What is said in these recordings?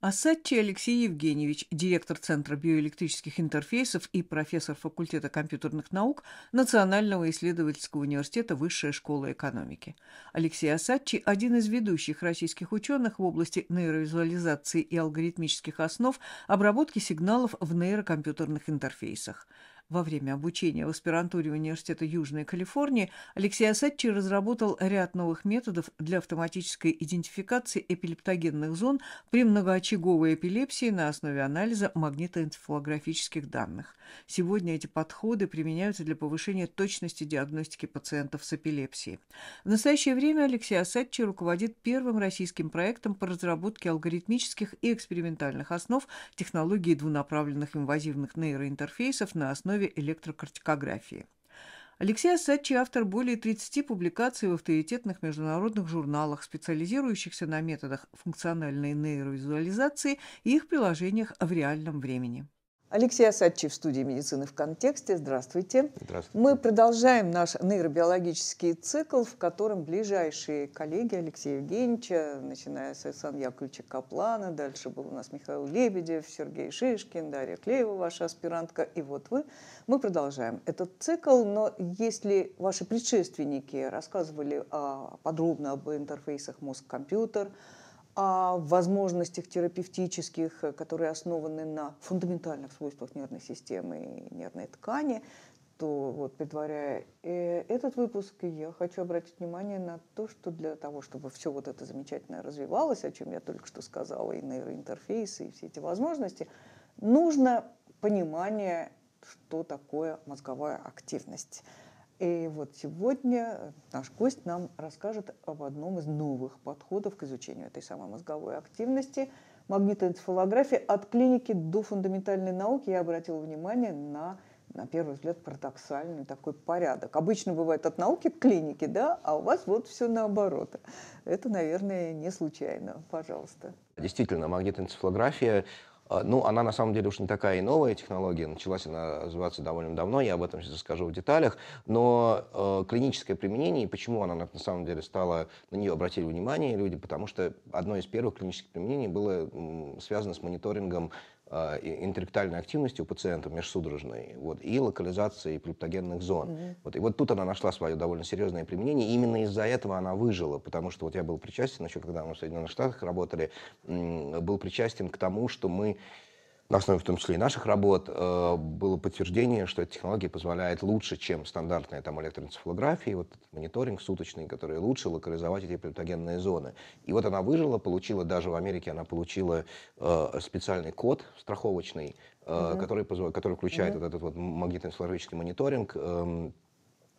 Асадчи Алексей Евгеньевич, директор Центра биоэлектрических интерфейсов и профессор факультета компьютерных наук Национального исследовательского университета Высшая школа экономики. Алексей Асадчи один из ведущих российских ученых в области нейровизуализации и алгоритмических основ обработки сигналов в нейрокомпьютерных интерфейсах. Во время обучения в аспирантуре Университета Южной Калифорнии Алексей Асадчий разработал ряд новых методов для автоматической идентификации эпилептогенных зон при многоочаговой эпилепсии на основе анализа магнитоэнцефалографических данных. Сегодня эти подходы применяются для повышения точности диагностики пациентов с эпилепсией. В настоящее время Алексей Асадчий руководит первым российским проектом по разработке алгоритмических и экспериментальных основ технологии двунаправленных инвазивных нейроинтерфейсов на основе основе электрокартикографии. Алексей Асачи – автор более 30 публикаций в авторитетных международных журналах, специализирующихся на методах функциональной нейровизуализации и их приложениях в реальном времени. Алексей Асадчий в студии медицины в контексте. Здравствуйте. Здравствуйте. Мы продолжаем наш нейробиологический цикл, в котором ближайшие коллеги Алексея Евгеньевича, начиная с Александра Яковлевича Каплана, дальше был у нас Михаил Лебедев, Сергей Шишкин, Дарья Клеева, ваша аспирантка, и вот вы. Мы продолжаем этот цикл, но если ваши предшественники рассказывали о, а, подробно об интерфейсах мозг-компьютер, компьютер о возможностях терапевтических, э, которые основаны на фундаментальных свойствах нервной системы и нервной ткани, то вот предваряя э, этот выпуск, я хочу обратить внимание на то, что для того, чтобы все вот это замечательно развивалось, о чем я только что сказала, и нейроинтерфейсы, и все эти возможности, нужно понимание, что такое мозговая активность. И вот сегодня наш гость нам расскажет об одном из новых подходов к изучению этой самой мозговой активности – магнитоэнцефалографии от клиники до фундаментальной науки. Я обратила внимание на, на первый взгляд, парадоксальный такой порядок. Обычно бывает от науки к клинике, да, а у вас вот все наоборот. Это, наверное, не случайно. Пожалуйста. Действительно, магнитоэнцефалография а, ну, она на самом деле уж не такая и новая технология, началась она развиваться довольно давно, я об этом сейчас расскажу в деталях, но э, клиническое применение, и почему она на самом деле стала, на нее обратили внимание люди, потому что одно из первых клинических применений было м, связано с мониторингом Э, интеллектуальной активности у пациента межсудорожной вот, и локализации плептогенных зон. Mm-hmm. Вот, и вот тут она нашла свое довольно серьезное применение. И именно из-за этого она выжила, потому что вот я был причастен, еще когда мы в Соединенных Штатах работали, был причастен к тому, что мы на основе в том числе и наших работ, э, было подтверждение, что эта технология позволяет лучше, чем стандартная там, электроэнцефалография, вот мониторинг суточный, который лучше локализовать эти патогенные зоны. И вот она выжила, получила, даже в Америке она получила э, специальный код страховочный, э, угу. который, который включает угу. вот этот вот магнитно-энцефалографический мониторинг, э,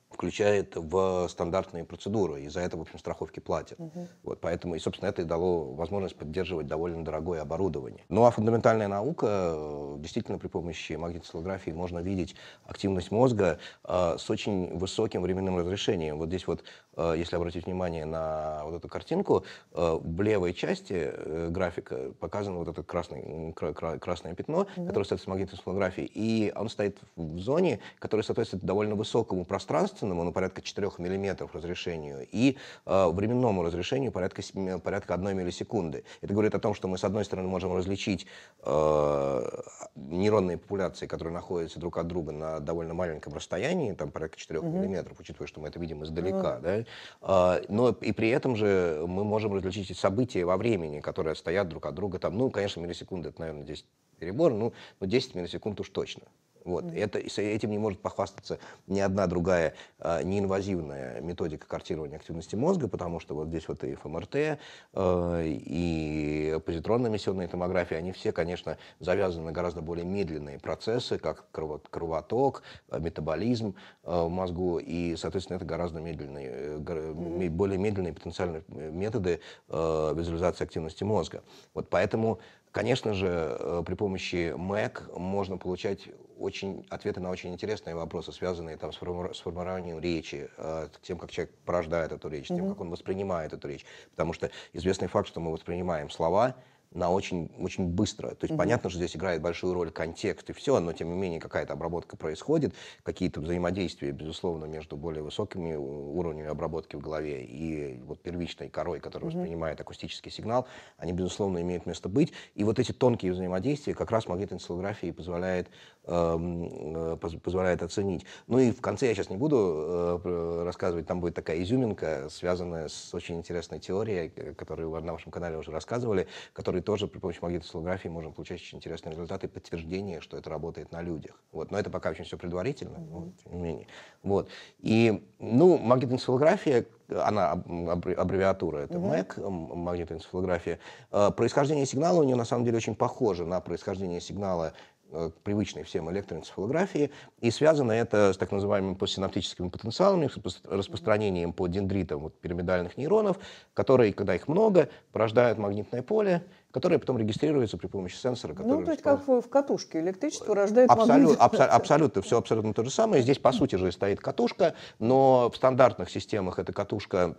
включает в стандартные процедуры, и за это, в общем, страховки платят. Угу. Вот, поэтому, и, собственно, это и дало возможность поддерживать довольно дорогое оборудование. Ну, а фундаментальная наука, э, действительно, при помощи магнитослографии можно видеть активность мозга э, с очень высоким временным разрешением. Вот здесь вот Э, если обратить внимание на вот эту картинку, э, в левой части э, графика показано вот это красный, красное пятно, mm-hmm. которое соответствует магнитной флографии, и он стоит в зоне, которая соответствует довольно высокому пространственному, ну, порядка 4 мм разрешению, и временному разрешению порядка, порядка 1 миллисекунды. Это говорит о том, что мы, с одной стороны, можем различить нейронные популяции, которые находятся друг от друга на довольно маленьком расстоянии, там порядка 4 mm-hmm. мм, учитывая, что мы это видим издалека, mm-hmm. да, а, но и при этом же мы можем различить события во времени, которые стоят друг от друга. Там, ну, конечно, миллисекунды, это, наверное, 10 перебор, ну, но 10 миллисекунд уж точно. Вот. Mm-hmm. Это, этим не может похвастаться ни одна другая э, неинвазивная методика картирования активности мозга, потому что вот здесь вот и ФМРТ, э, эм а, и позитронно-эмиссионная томография, они все, конечно, завязаны на гораздо более медленные процессы, как крово- кровоток, а, метаболизм э, в мозгу, и, соответственно, это гораздо медленные, э, mm-hmm. более медленные потенциальные методы э, визуализации активности мозга. Вот поэтому... Конечно же, э, при помощи МЭК можно получать очень, ответы на очень интересные вопросы, связанные там, с, форми, с формированием речи, э, тем, как человек порождает эту речь, mm-hmm. тем, как он воспринимает эту речь. Потому что известный факт, что мы воспринимаем слова на очень, очень быстро. То есть mm-hmm. понятно, что здесь играет большую роль контекст и все, но тем не менее какая-то обработка происходит, какие-то взаимодействия, безусловно, между более высокими уровнями обработки в голове и вот первичной корой, которая mm-hmm. воспринимает акустический сигнал, они, безусловно, имеют место быть. И вот эти тонкие взаимодействия как раз магнитоэнцелография и позволяет Эм, э, позволяет оценить. Ну и в конце я сейчас не буду э, рассказывать, там будет такая изюминка, связанная с очень интересной теорией, которую на вашем канале уже рассказывали, которой тоже при помощи магнитослографии можем получать очень интересные результаты и подтверждение, что это работает на людях. Вот. Но это пока очень все предварительно, mm-hmm. вот, ну, Вот. И, ну, магнитоэнцефалография, она аббревиатура, это mm-hmm. МЭК, магнитоэнцефалография. Э, происхождение сигнала у нее на самом деле очень похоже на происхождение сигнала Э, привычной всем электроэнцефалографии, и связано это с так называемыми постсинаптическими потенциалами, с распространением по дендритам вот, пирамидальных нейронов, которые, когда их много, порождают магнитное поле, которое потом регистрируется при помощи сенсора. ну, то есть как в катушке электричество рождает Абсолют, магнитное абсо- Абсолютно, все абсолютно то же самое. Здесь, по сути же, стоит катушка, но в стандартных системах эта катушка,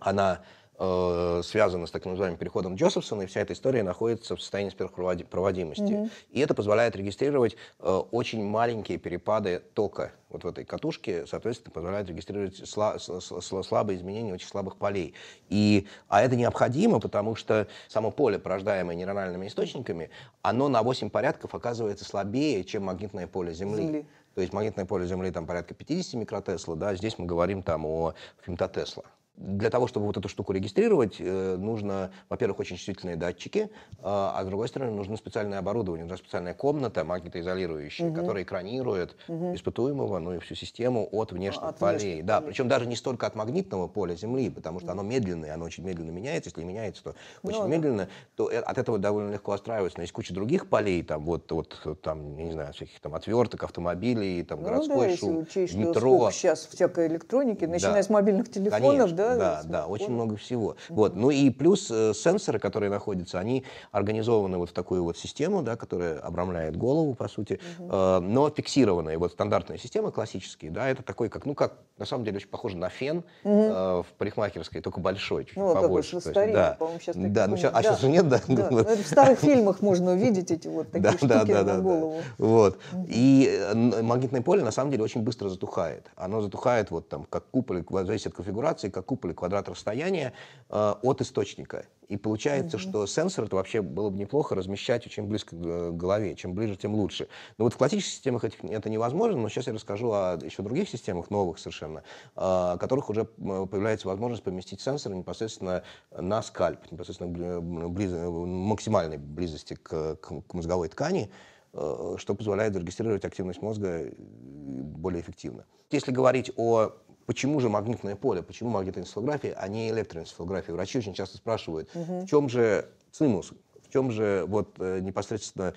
она Э, связано с так называемым переходом Джозефсона, и вся эта история находится в состоянии сверхпроводимости. Mm-hmm. И это позволяет регистрировать э, очень маленькие перепады тока вот в этой катушке, соответственно, позволяет регистрировать сла- сл- слабые изменения очень слабых полей. И, а это необходимо, потому что само поле, порождаемое нейрональными источниками, оно на 8 порядков оказывается слабее, чем магнитное поле Земли. Земли. То есть магнитное поле Земли там порядка 50 микротесла, да, здесь мы говорим там о фемтотесла для того, чтобы вот эту штуку регистрировать, э, нужно, во-первых, очень чувствительные датчики, а, а с другой стороны, нужно специальное оборудование, нужна специальная комната магнитоизолирующая, угу. которая экранирует угу. испытуемого, ну и всю систему от внешних от полей. Внешних да, причем даже не столько от магнитного поля Земли, потому что оно медленное, оно очень медленно меняется, если меняется, то ну очень ну, медленно, да. то э, от этого довольно легко отстраиваться. Но есть куча других полей, там вот, вот там, не знаю, всяких там отверток, автомобилей, там ну, городской да, шум, если учесть, метро. Что сейчас всякой электроники, начиная да. с мобильных телефонов, Конечно. да, да? Да, очень много всего. Mm-hmm. Вот, ну и плюс э, сенсоры, которые находятся, они организованы вот в такую вот систему, да, которая обрамляет голову, по сути, mm-hmm. э, но фиксированные. Вот стандартные системы классические, да, это такой, как, ну как, на самом деле очень похоже на фен mm-hmm. э, в парикмахерской, только большой, чуть ну, побольше. Ну, старинный, да. по-моему, сейчас Да, ну, сейчас, да. а сейчас нет, да. да. Ну, это в старых фильмах можно увидеть эти вот такие да, штуки да, да, на да, голову. Да. Вот. Mm-hmm. И э, магнитное поле, на самом деле, очень быстро затухает. Оно затухает вот там, как купол, зависит от конфигурации, как купол или квадрат расстояния э, от источника. И получается, mm что сенсор это вообще было бы неплохо размещать очень близко к э, голове. Чем ближе, тем лучше. Но вот в классических системах это невозможно, но сейчас я расскажу о еще других системах, новых совершенно, э, которых уже появляется возможность поместить сенсор непосредственно на скальп, непосредственно близ, э, максимальной близости к, к, к мозговой ткани э, что позволяет зарегистрировать активность мозга более эффективно. Если говорить о Почему же магнитное поле, почему магнитоэнцефалография, а не электроэнцефалография? Врачи очень часто спрашивают, угу. в чем же цимус, в чем же вот э, непосредственно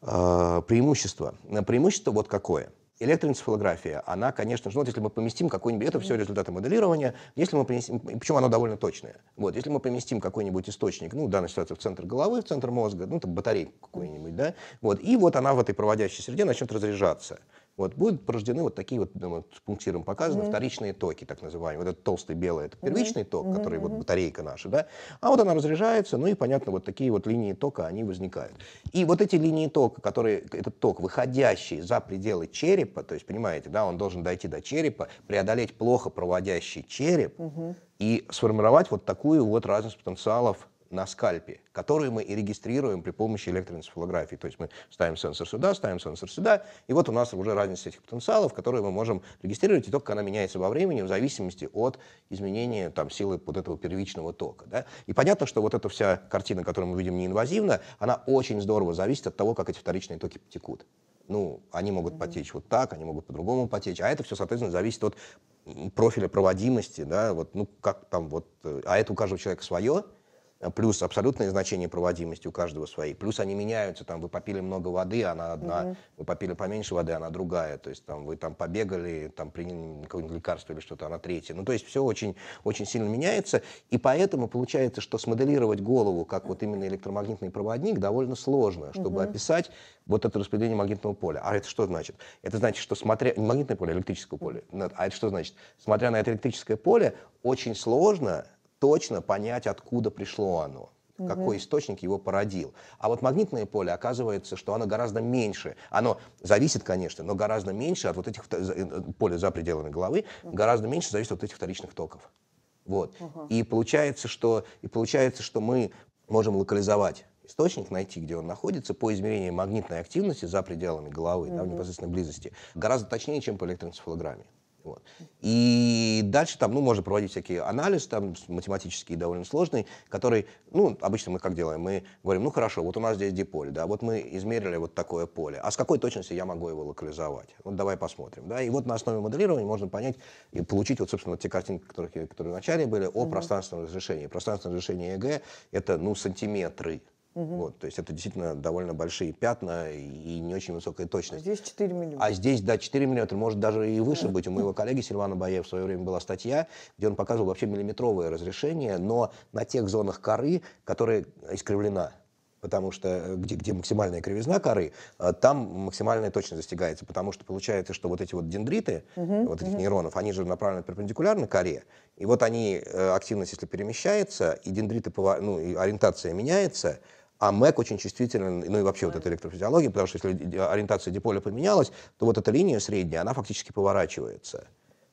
э, преимущество? Преимущество вот какое – электроэнцефалография, она, конечно же, ну вот если мы поместим какой-нибудь, это все результаты моделирования, если мы поместим, причем оно довольно точное, вот, если мы поместим какой-нибудь источник, ну, в данной ситуации в центр головы, в центр мозга, ну, там, батарейку какой нибудь да, вот, и вот она в этой проводящей среде начнет разряжаться. Вот, будут порождены вот такие вот, вот пунктиром показаны, mm-hmm. вторичные токи, так называемые. Вот этот толстый белый, это первичный mm-hmm. ток, который mm-hmm. вот батарейка наша, да. А вот она разряжается, ну и, понятно, вот такие вот линии тока, они возникают. И вот эти линии тока, которые, этот ток, выходящий за пределы черепа, то есть, понимаете, да, он должен дойти до черепа, преодолеть плохо проводящий череп mm-hmm. и сформировать вот такую вот разность потенциалов на скальпе, которые мы и регистрируем при помощи электроэнцефалографии. То есть мы ставим сенсор сюда, ставим сенсор сюда, и вот у нас уже разница этих потенциалов, которые мы можем регистрировать, и только она меняется во времени в зависимости от изменения там, силы вот этого первичного тока. Да? И понятно, что вот эта вся картина, которую мы видим неинвазивно, она очень здорово зависит от того, как эти вторичные токи потекут. Ну, они могут mm-hmm. потечь вот так, они могут по-другому потечь, а это все, соответственно, зависит от профиля проводимости, да, вот, ну, как там вот, э, а это у каждого человека свое, Э, плюс абсолютное значение проводимости у каждого свои, плюс они меняются, там вы попили много воды, она одна, угу. вы попили поменьше воды, она другая, то есть там вы там побегали, там приняли какое-нибудь лекарство или что-то, она третья. Ну то есть все очень, очень сильно меняется, и поэтому получается, что смоделировать голову, как вот именно электромагнитный проводник, довольно сложно, чтобы угу. описать вот это распределение магнитного поля. А это что значит? Это значит, что смотря... Не магнитное поле, а электрическое поле. А это что значит? Смотря на это электрическое поле, очень сложно точно понять, откуда пришло оно угу. какой источник его породил. А вот магнитное поле оказывается, что оно гораздо меньше. Оно зависит, конечно, но гораздо меньше от вот этих э, поля за пределами головы, угу. гораздо меньше зависит от этих вторичных токов. Вот. Угу. И получается, что и получается, что мы можем локализовать источник, найти, где он находится, по измерению магнитной активности за пределами головы, угу. там в непосредственной близости, гораздо точнее, чем по электроэнцефалограмме. Вот. И дальше там, ну, можно проводить всякие анализы, там, математические довольно сложные, которые, ну, обычно мы как делаем? Мы говорим, ну, хорошо, вот у нас здесь диполь, да, вот мы измерили вот такое поле, а с какой точностью я могу его локализовать? Вот давай посмотрим, да, и вот на основе моделирования можно понять и получить вот, собственно, вот те картинки, которые, которые вначале были, о угу. пространственном разрешении. Пространственное разрешение ЕГЭ — это, ну, сантиметры, Угу. Вот, то есть это действительно довольно большие пятна и не очень высокая точность. А Здесь 4 миллиметра. А здесь, да, 4 миллиметра, может даже и выше быть. У моего коллеги Сильвана Бае в свое время была статья, где он показывал вообще миллиметровое разрешение, но на тех зонах коры, которая искривлена потому что э, где, где максимальная кривизна коры, э, там максимальная точность достигается, потому что получается, что вот эти вот дендриты, угу, вот этих угу. нейронов, они же направлены перпендикулярно коре, и вот они, э, активность, если перемещается, и дендриты, ну, и ориентация меняется, а МЭК очень чувствителен, ну и вообще вот эта электрофизиология, потому что если ориентация диполя поменялась, то вот эта линия средняя, она фактически поворачивается.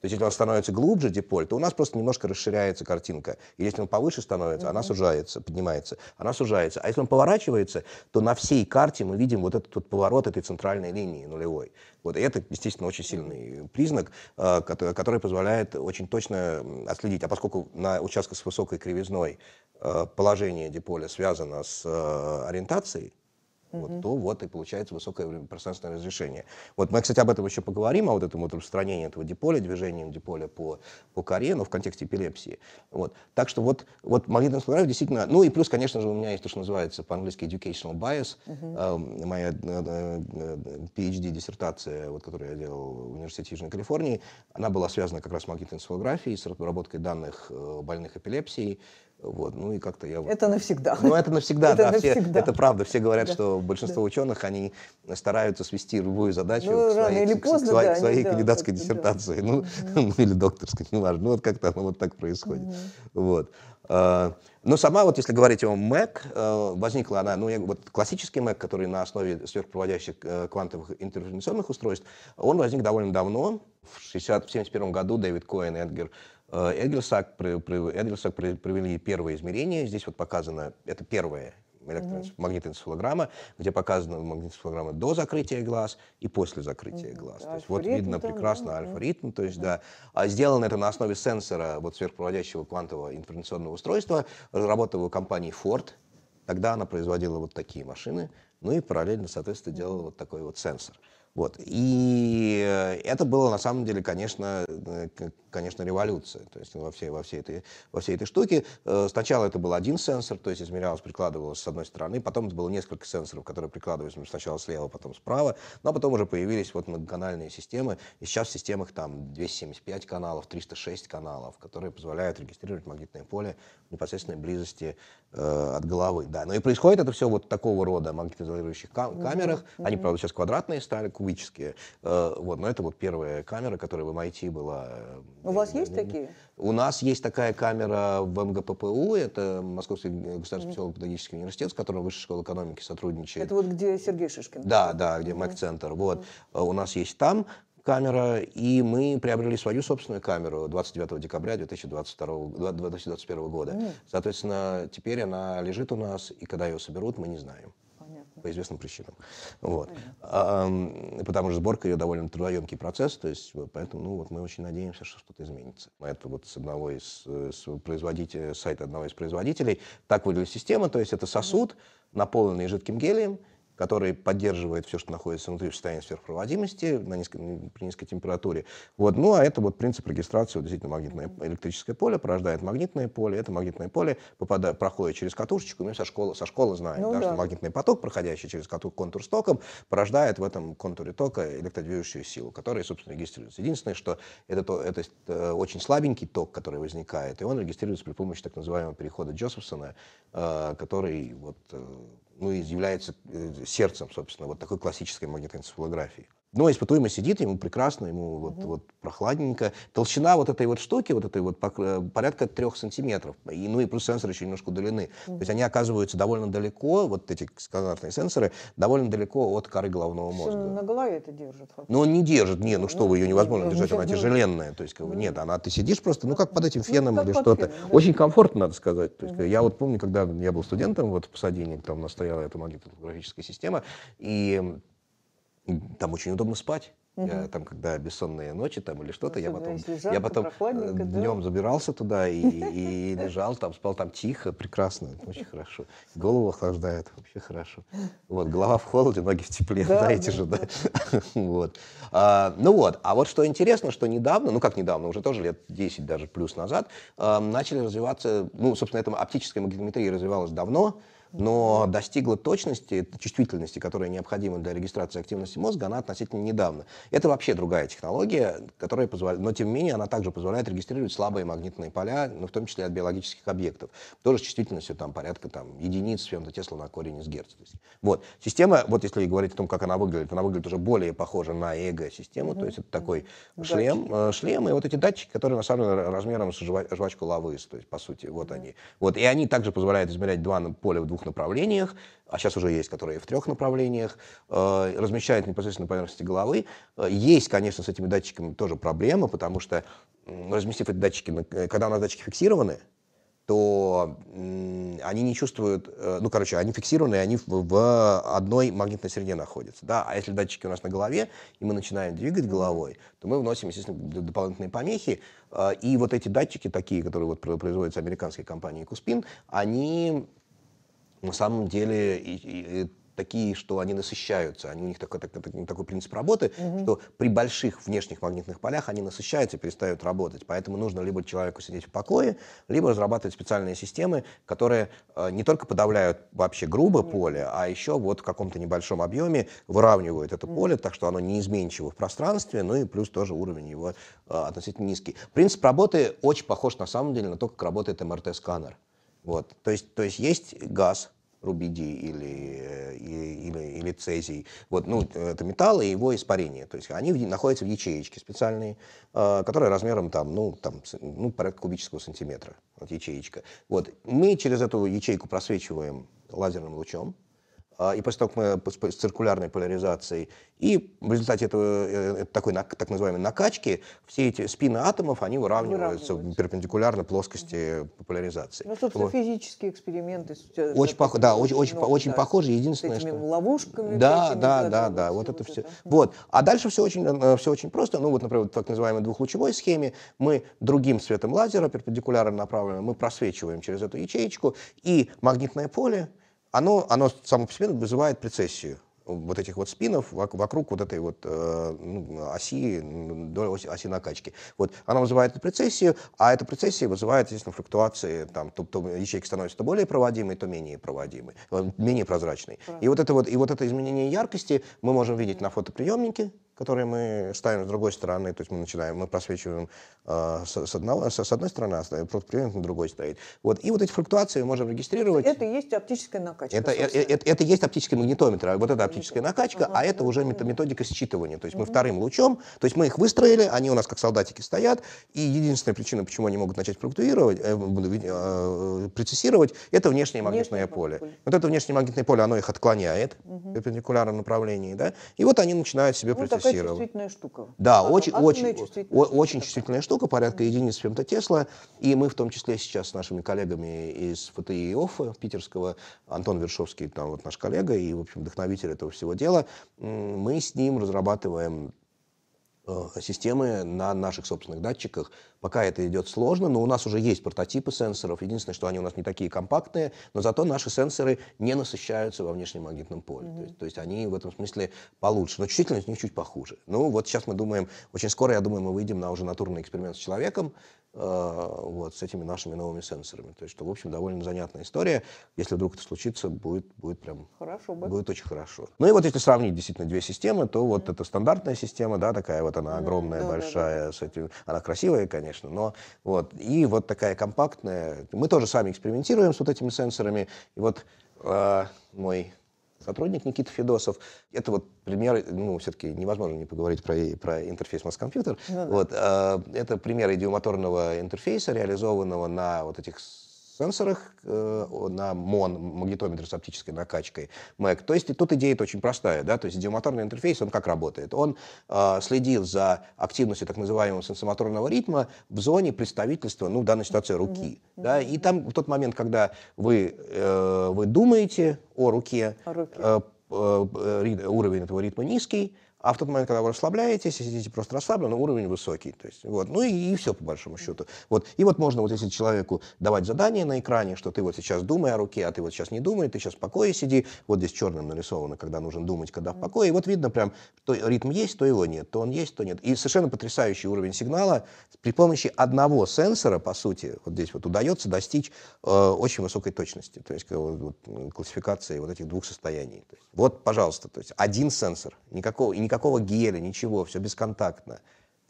То есть, если он становится глубже диполь, то у нас просто немножко расширяется картинка. И если он повыше становится, mm-hmm. она сужается, поднимается, она сужается. А если он поворачивается, то на всей карте мы видим вот этот вот поворот этой центральной линии нулевой. Вот и это, естественно, очень сильный признак, э, который, который позволяет очень точно отследить. А поскольку на участках с высокой кривизной э, положение диполя связано с э, ориентацией, вот, то вот и получается высокое пространственное разрешение. Вот мы, кстати, об этом еще поговорим, о вот этом вот распространении этого диполя, движением диполя по, по коре, но в контексте эпилепсии. Вот. Так что вот, вот магнитный слайд действительно... Ну и плюс, конечно же, у меня есть то, что называется по-английски educational bias. Угу. Э, моя э, э PhD-диссертация, вот, которую я делал в Университете Южной Калифорнии, она была связана как раз с магнитной энцефалографией, с обработкой данных э, больных эпилепсией, вот, ну и как-то я... Это навсегда. Ну это навсегда, это да. Навсегда. Все, это правда. Все говорят, да. что большинство да. ученых, они стараются свести любую задачу ну, к своей, кандидатской диссертации. Ну, ну, или докторской, неважно. Ну вот как-то оно вот так происходит. Угу. Вот. А, но сама, вот если говорить о МЭК, возникла она, ну, я, вот классический МЭК, который на основе сверхпроводящих э, квантовых интерференционных устройств, он возник довольно давно. В 1971 году Дэвид Коэн и Эдгар Э, Энгельсак, Энгельсак провели первое измерение. Здесь вот показано, это первое электроэнцеф... mm магнитоэнцефалограмма, где показана магнитоэнцефалограмма до закрытия глаз и после закрытия глаз. То есть вот видно прекрасно да, альфа-ритм, то есть да. А сделано это на основе сенсора вот сверхпроводящего квантового информационного устройства, разработанного компанией Ford. Тогда она производила вот такие машины, ну и параллельно, соответственно, делала вот такой вот сенсор. Вот. И э, это было, на самом деле, конечно, э, конечно революция то есть, ну, во, всей, во, всей этой, во всей этой штуке. Э, сначала это был один сенсор, то есть измерялось, прикладывалось с одной стороны, потом это было несколько сенсоров, которые прикладывались ну, сначала слева, потом справа, но ну, а потом уже появились вот многоканальные системы, и сейчас в системах там 275 каналов, 306 каналов, которые позволяют регистрировать магнитное поле в непосредственной близости э, от головы. Да. Но и происходит это все вот такого рода магнитоизолирующих кам- камерах, они, правда, сейчас квадратные стали, кубические. Э, вот, но это вот первая камера, которая в MIT эм была. Э, у вас есть такие? У нас есть такая камера в МГППУ, эм это Московский государственный mm-hmm. педагогический университет, с которым Высшая школа экономики сотрудничает. Это вот где Сергей Шишкин? Да, да, где mm-hmm. МЭК-центр. Вот, mm-hmm. у нас есть там камера, и мы приобрели свою собственную камеру 29 декабря 2022, 2021 года. Mm. Соответственно, теперь она лежит у нас, и когда ее соберут, мы не знаем по известным причинам. Вот. А, потому что сборка ее довольно трудоемкий процесс, то есть вот, поэтому ну, вот мы очень надеемся, что что-то изменится. Это вот с одного из э, с производителей, сайта одного из производителей. Так выглядит система, то есть это сосуд, наполненный жидким гелием, который поддерживает все, что находится внутри в состоянии сверхпроводимости на низкой, при низкой температуре. Вот. Ну, а это вот принцип регистрации, вот, действительно, магнитное электрическое поле порождает магнитное поле, это магнитное поле попадает, проходит через катушечку, мы ну, со школы, со школы знаем, ну, да, да. что магнитный поток, проходящий через катур, контур с током, порождает в этом контуре тока электродвижущую силу, которая, собственно, регистрируется. Единственное, что это, то, это э, очень слабенький ток, который возникает, и он регистрируется при помощи так называемого перехода Джозефсона, э, который вот э, ну, и является э, сердцем, собственно, вот такой классической магнитоэнцефалографии. Но испытуемо сидит, ему прекрасно, ему вот, угу. вот прохладненько. Толщина вот этой вот штуки, вот этой вот э, порядка трех сантиметров. И, ну и плюс сенсоры еще немножко удалены. Угу. То есть они оказываются довольно далеко, вот эти сканарные сенсоры, довольно далеко от коры головного мозга. Он на голове это держит. Фактически. Но ну, он не держит, не, ну, ну что ну, вы, ее невозможно не, держать, она тяжеленная. То есть как, бы нет, она, ты сидишь просто, ну как под этим ну, феном ну, или что-то. Фен, да. Очень комфортно, надо сказать. То есть, угу. Я вот помню, когда я был студентом вот в Садине, там у нас стояла эта магнитно-фотографическая система, и там очень удобно спать. Угу. там, когда бессонные ночи там или что-то, я ну, потом, я потом э, днем да? забирался туда и, и лежал там, спал там тихо, прекрасно, очень хорошо. Голову охлаждает, вообще хорошо. Вот, голова в холоде, ноги в тепле, да, знаете да, же, да. вот. А, ну вот, а вот что интересно, что недавно, ну как недавно, уже тоже лет 10 даже плюс назад, э, начали развиваться, ну, собственно, эта оптическая магнитометрия развивалась давно, но достигла точности, чувствительности, которая необходима для регистрации активности мозга, она относительно недавно. Это вообще другая технология, которая позволяет, но тем не менее она также позволяет регистрировать слабые магнитные поля, ну, в том числе от биологических объектов. Тоже с чувствительностью там порядка там, единиц фемто тесла на корень из герц. То есть, вот. Система, вот если говорить о том, как она выглядит, она выглядит уже более похожа на эго-систему, mm-hmm. то есть это такой mm-hmm. шлем, датчики. Э, шлем, и вот эти датчики, которые на самом деле размером с жвачку лавы, то есть по сути, вот mm-hmm. они. Вот, и они также позволяют измерять два поля в двух двух направлениях, а сейчас уже есть, которые в трех направлениях, э, размещают непосредственно на поверхности головы. Э, есть, конечно, с этими датчиками тоже проблема, потому что разместив эти датчики, э, когда у нас датчики фиксированы, то они не чувствуют, ну, короче, они фиксированы, они в одной магнитной среде находятся, да, а если датчики у нас на голове, и мы начинаем двигать головой, то мы вносим, естественно, дополнительные помехи, и вот эти датчики, такие, которые вот производятся американской компанией Куспин, они на самом деле и, и, такие, что они насыщаются. Они, у них такой, такой, такой принцип работы, угу. что при больших внешних магнитных полях они насыщаются и перестают работать. Поэтому нужно либо человеку сидеть в покое, либо разрабатывать специальные системы, которые э, не только подавляют вообще грубо угу. поле, а еще вот в каком-то небольшом объеме выравнивают это угу. поле, так что оно не изменчиво в пространстве, ну и плюс тоже уровень его э, относительно низкий. Принцип работы очень похож на самом деле на то, как работает МРТ-сканер. Вот. То, есть, то есть есть газ, рубидий или, э, или, или цезий. Вот, ну, это металл и его испарение. То есть они в, находятся в ячеечке специальной, э, которая размером там, ну, там, ну, порядка кубического сантиметра. Вот ячеечка. Вот. Мы через эту ячейку просвечиваем лазерным лучом, а, и после того, как мы э, с циркулярной поляризацией, и в результате этого, э, э, такой так называемой накачки, все эти спины атомов, они выравниваются, выравниваются. перпендикулярно плоскости угу. поляризации. Ну, собственно, вот. физические эксперименты. Очень, пох... да, очень, очень, много, ну, очень да. похоже, единственное, с этими что... ловушками. Да, этими, да, да, да, вот, вот это все. Это. Вот. А дальше все очень, все очень просто. Ну, вот, например, в так называемой двухлучевой схеме мы другим светом лазера, перпендикулярно направленным, мы просвечиваем через эту ячеечку, и магнитное поле, оно, оно само по себе вызывает прецессию вот этих вот спинов вокруг вот этой вот э, ну, оси, оси, оси накачки. Вот она вызывает эту прецессию, а эта прецессия вызывает, естественно, флуктуации, там, то, то ячейки становятся то более проводимые, то менее проводимые, э, менее прозрачные. И вот это вот, и вот это изменение яркости мы можем видеть на фотоприемнике, которые мы ставим с другой стороны, то есть мы начинаем, мы просвечиваем э, с, с, одного, с, с одной стороны, а продукт на другой стоит. Вот. И вот эти флуктуации мы можем регистрировать. Это и есть оптическая накачка. Это, э, э, это, это, это есть оптический магнитометр, а вот это оптическая накачка, ага, а это уже методика считывания. То есть мы вторым лучом, то есть мы их выстроили, они у нас как солдатики стоят, и единственная причина, почему они могут начать флуктуировать, э, э, э, прецессировать, это внешнее магнитное, внешнее поле. поле. Вот это внешнее магнитное поле, оно их отклоняет угу. в перпендикулярном направлении, да, и вот они начинают себе ну, прецессировать фиксировал. чувствительная штука. Да, а, очень, очень, чувствительная штука. чувствительная штука, порядка единиц фемтотесла. И мы в том числе сейчас с нашими коллегами из ФТИ ОФа питерского, Антон Вершовский, там вот наш коллега и, в общем, вдохновитель этого всего дела, мы с ним разрабатываем э, системы на наших собственных датчиках, Пока это идет сложно, но у нас уже есть прототипы сенсоров. Единственное, что они у нас не такие компактные, но зато наши сенсоры не насыщаются во внешнем магнитном поле. Mm-hmm. То, есть, то есть они в этом смысле получше, но чувствительность у них чуть похуже. Ну вот сейчас мы думаем, очень скоро, я думаю, мы выйдем на уже натурный эксперимент с человеком, э, вот, с этими нашими новыми сенсорами. То есть, что, в общем, довольно занятная история. Если вдруг это случится, будет, будет прям... Хорошо бы. Будет очень хорошо. Ну и вот если сравнить действительно две системы, то вот mm-hmm. это стандартная система, да, такая вот она огромная, mm-hmm. большая, mm-hmm. с этим... Она красивая, конечно, конечно, но вот. И вот такая компактная. Мы тоже сами экспериментируем с вот этими сенсорами. И вот э, мой сотрудник Никита Федосов. Это вот пример, ну, все-таки невозможно не поговорить про, про интерфейс масс-компьютер. Ну, да. вот, э, это пример идиомоторного интерфейса, реализованного на вот этих сенсорах, э, на МОН, магнитометр с оптической накачкой МЭК. То есть и тут идея -то очень простая. Да? То есть идиомоторный интерфейс, он как работает? Он э, следит за активностью так называемого сенсомоторного ритма в зоне представительства, ну, в данной ситуации, руки. Mm-hmm. Да? И там в тот момент, когда вы, э, вы думаете о руке, о руке. Э, э, э уровень этого ритма низкий, а в тот момент, когда вы расслабляетесь, сидите просто расслабленно, уровень высокий. То есть, вот. Ну и, и все, по большому счету. Вот. И вот можно, вот если человеку давать задание на экране, что ты вот сейчас думай о руке, а ты вот сейчас не думай, ты сейчас в покое сиди. Вот здесь черным нарисовано, когда нужно думать, когда в покое. И вот видно прям, то ритм есть, то его нет, то он есть, то нет. И совершенно потрясающий уровень сигнала. При помощи одного сенсора, по сути, вот здесь вот удается достичь э, очень высокой точности. То есть вот, вот, классификации вот этих двух состояний. То есть, вот, пожалуйста, то есть один сенсор, никакого, и никакого геля, ничего, все бесконтактно.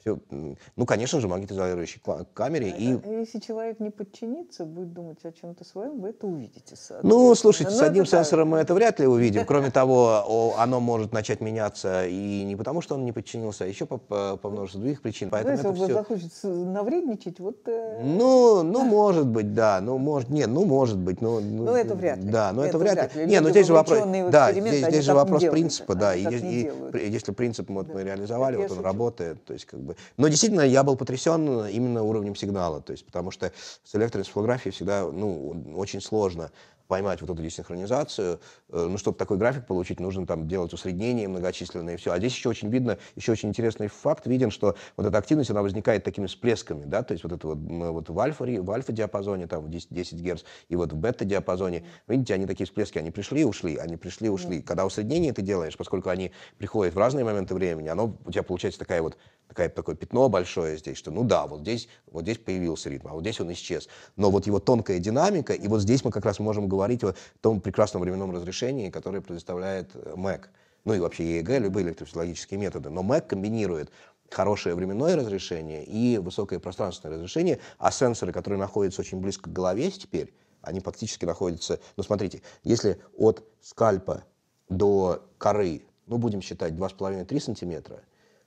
Все. Ну, конечно же, магнитоизолирующей камере. Да, и... Если человек не подчинится, будет думать о чем-то своем, вы это увидите. Ну, слушайте, ну, с одним сенсором да. мы это вряд ли увидим. Кроме того, оно может начать меняться и не потому, что он не подчинился, а еще по, по, множеству других причин. Поэтому Знаете, это все... захочет навредничать, вот... Э, ну, ну, может быть, да. Ну, может, нет, ну, может быть. Ну, ну, ну это вряд ли. Да, но ну, это, это вряд, ли. ли. Не, ну, здесь же вопрос, да, здесь, здесь же вопрос принципа, да. И, и, если принцип вот, мы реализовали, вот он работает, то есть как бы бы. Но действительно я был потрясен э, именно уровнем сигнала, то есть потому что с электроэнцефалографией всегда ну, очень сложно поймать вот эту десинхронизацию. Э, ну, чтобы такой график получить, нужно там делать усреднение многочисленное и все. А здесь еще очень видно, еще очень интересный факт виден, что вот эта активность, она возникает такими всплесками, да, то есть вот это вот, вот в альфа, в альфа-диапазоне, там, 10, 10 Гц, и вот в бета-диапазоне, видите, они такие всплески, они пришли ушли, они пришли ушли. Когда усреднение ты делаешь, поскольку они приходят в разные моменты времени, оно, у тебя получается такая вот, такая, такое пятно большое здесь, что ну да, вот здесь, вот здесь появился ритм, а вот здесь он исчез. Но вот его тонкая динамика, и вот здесь мы как раз можем говорить говорить о том прекрасном временном разрешении, которое предоставляет э, МЭК. Ну и вообще ЕЭГ, любые электрофизиологические методы. Но МЭК комбинирует хорошее временное разрешение и высокое пространственное разрешение, а сенсоры, которые находятся очень близко к голове теперь, они фактически находятся... Ну, смотрите, если от скальпа до коры, ну, будем считать 2,5-3 сантиметра,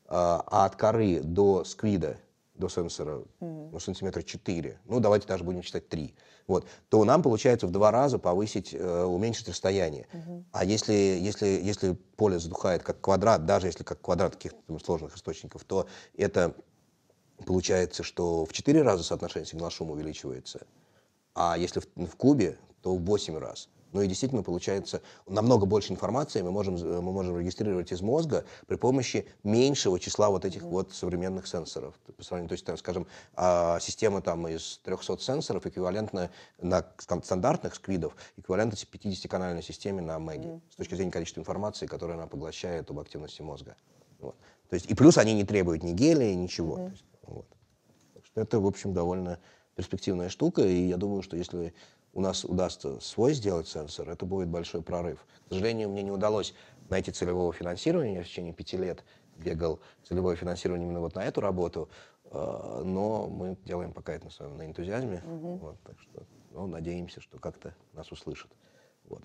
а, а от коры до сквида, до сенсора, mm-hmm. ну, сантиметра 4, ну, давайте даже будем считать 3, вот, то нам получается в два раза повысить, э, уменьшить расстояние. Угу. А если, если, если поле задухает как квадрат, даже если как квадрат каких-то сложных источников, то это получается, что в четыре раза соотношение сигнал-шум увеличивается. А если в, в кубе, то в восемь раз. Ну и действительно получается намного больше информации мы можем, э, мы можем регистрировать из мозга при помощи меньшего числа вот этих вот современных сенсоров. По сравнению, то есть, там, скажем, а, система там из 300 сенсоров эквивалентна на стандартных сквидов, эквивалентна 50-канальной системе на Мэги mm. с точки зрения количества информации, которую она поглощает об активности мозга. Вот. То есть, и плюс они не требуют ни гелия, ничего. Mm. То есть, вот. это, в общем, довольно перспективная штука, и я думаю, что если у нас удастся свой сделать сенсор, это будет большой прорыв. К сожалению, мне не удалось найти целевого финансирования. Я в течение пяти лет бегал целевое финансирование именно вот на эту работу, э, но мы делаем пока это на своем на энтузиазме. Угу. Вот, так что ну, надеемся, что как-то нас услышат. Вот.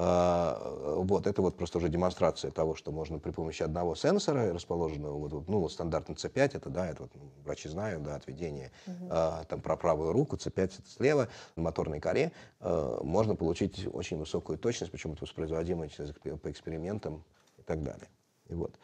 А, вот, это вот просто уже демонстрация того, что можно при помощи одного сенсора, расположенного, вот, ну, стандартно C5, это, да, это вот, врачи знают, да, отведение, угу. а, там, про правую руку, C5 это слева, на моторной коре, а, можно получить очень высокую точность, почему-то воспроизводимость по экспериментам и так далее. И вот.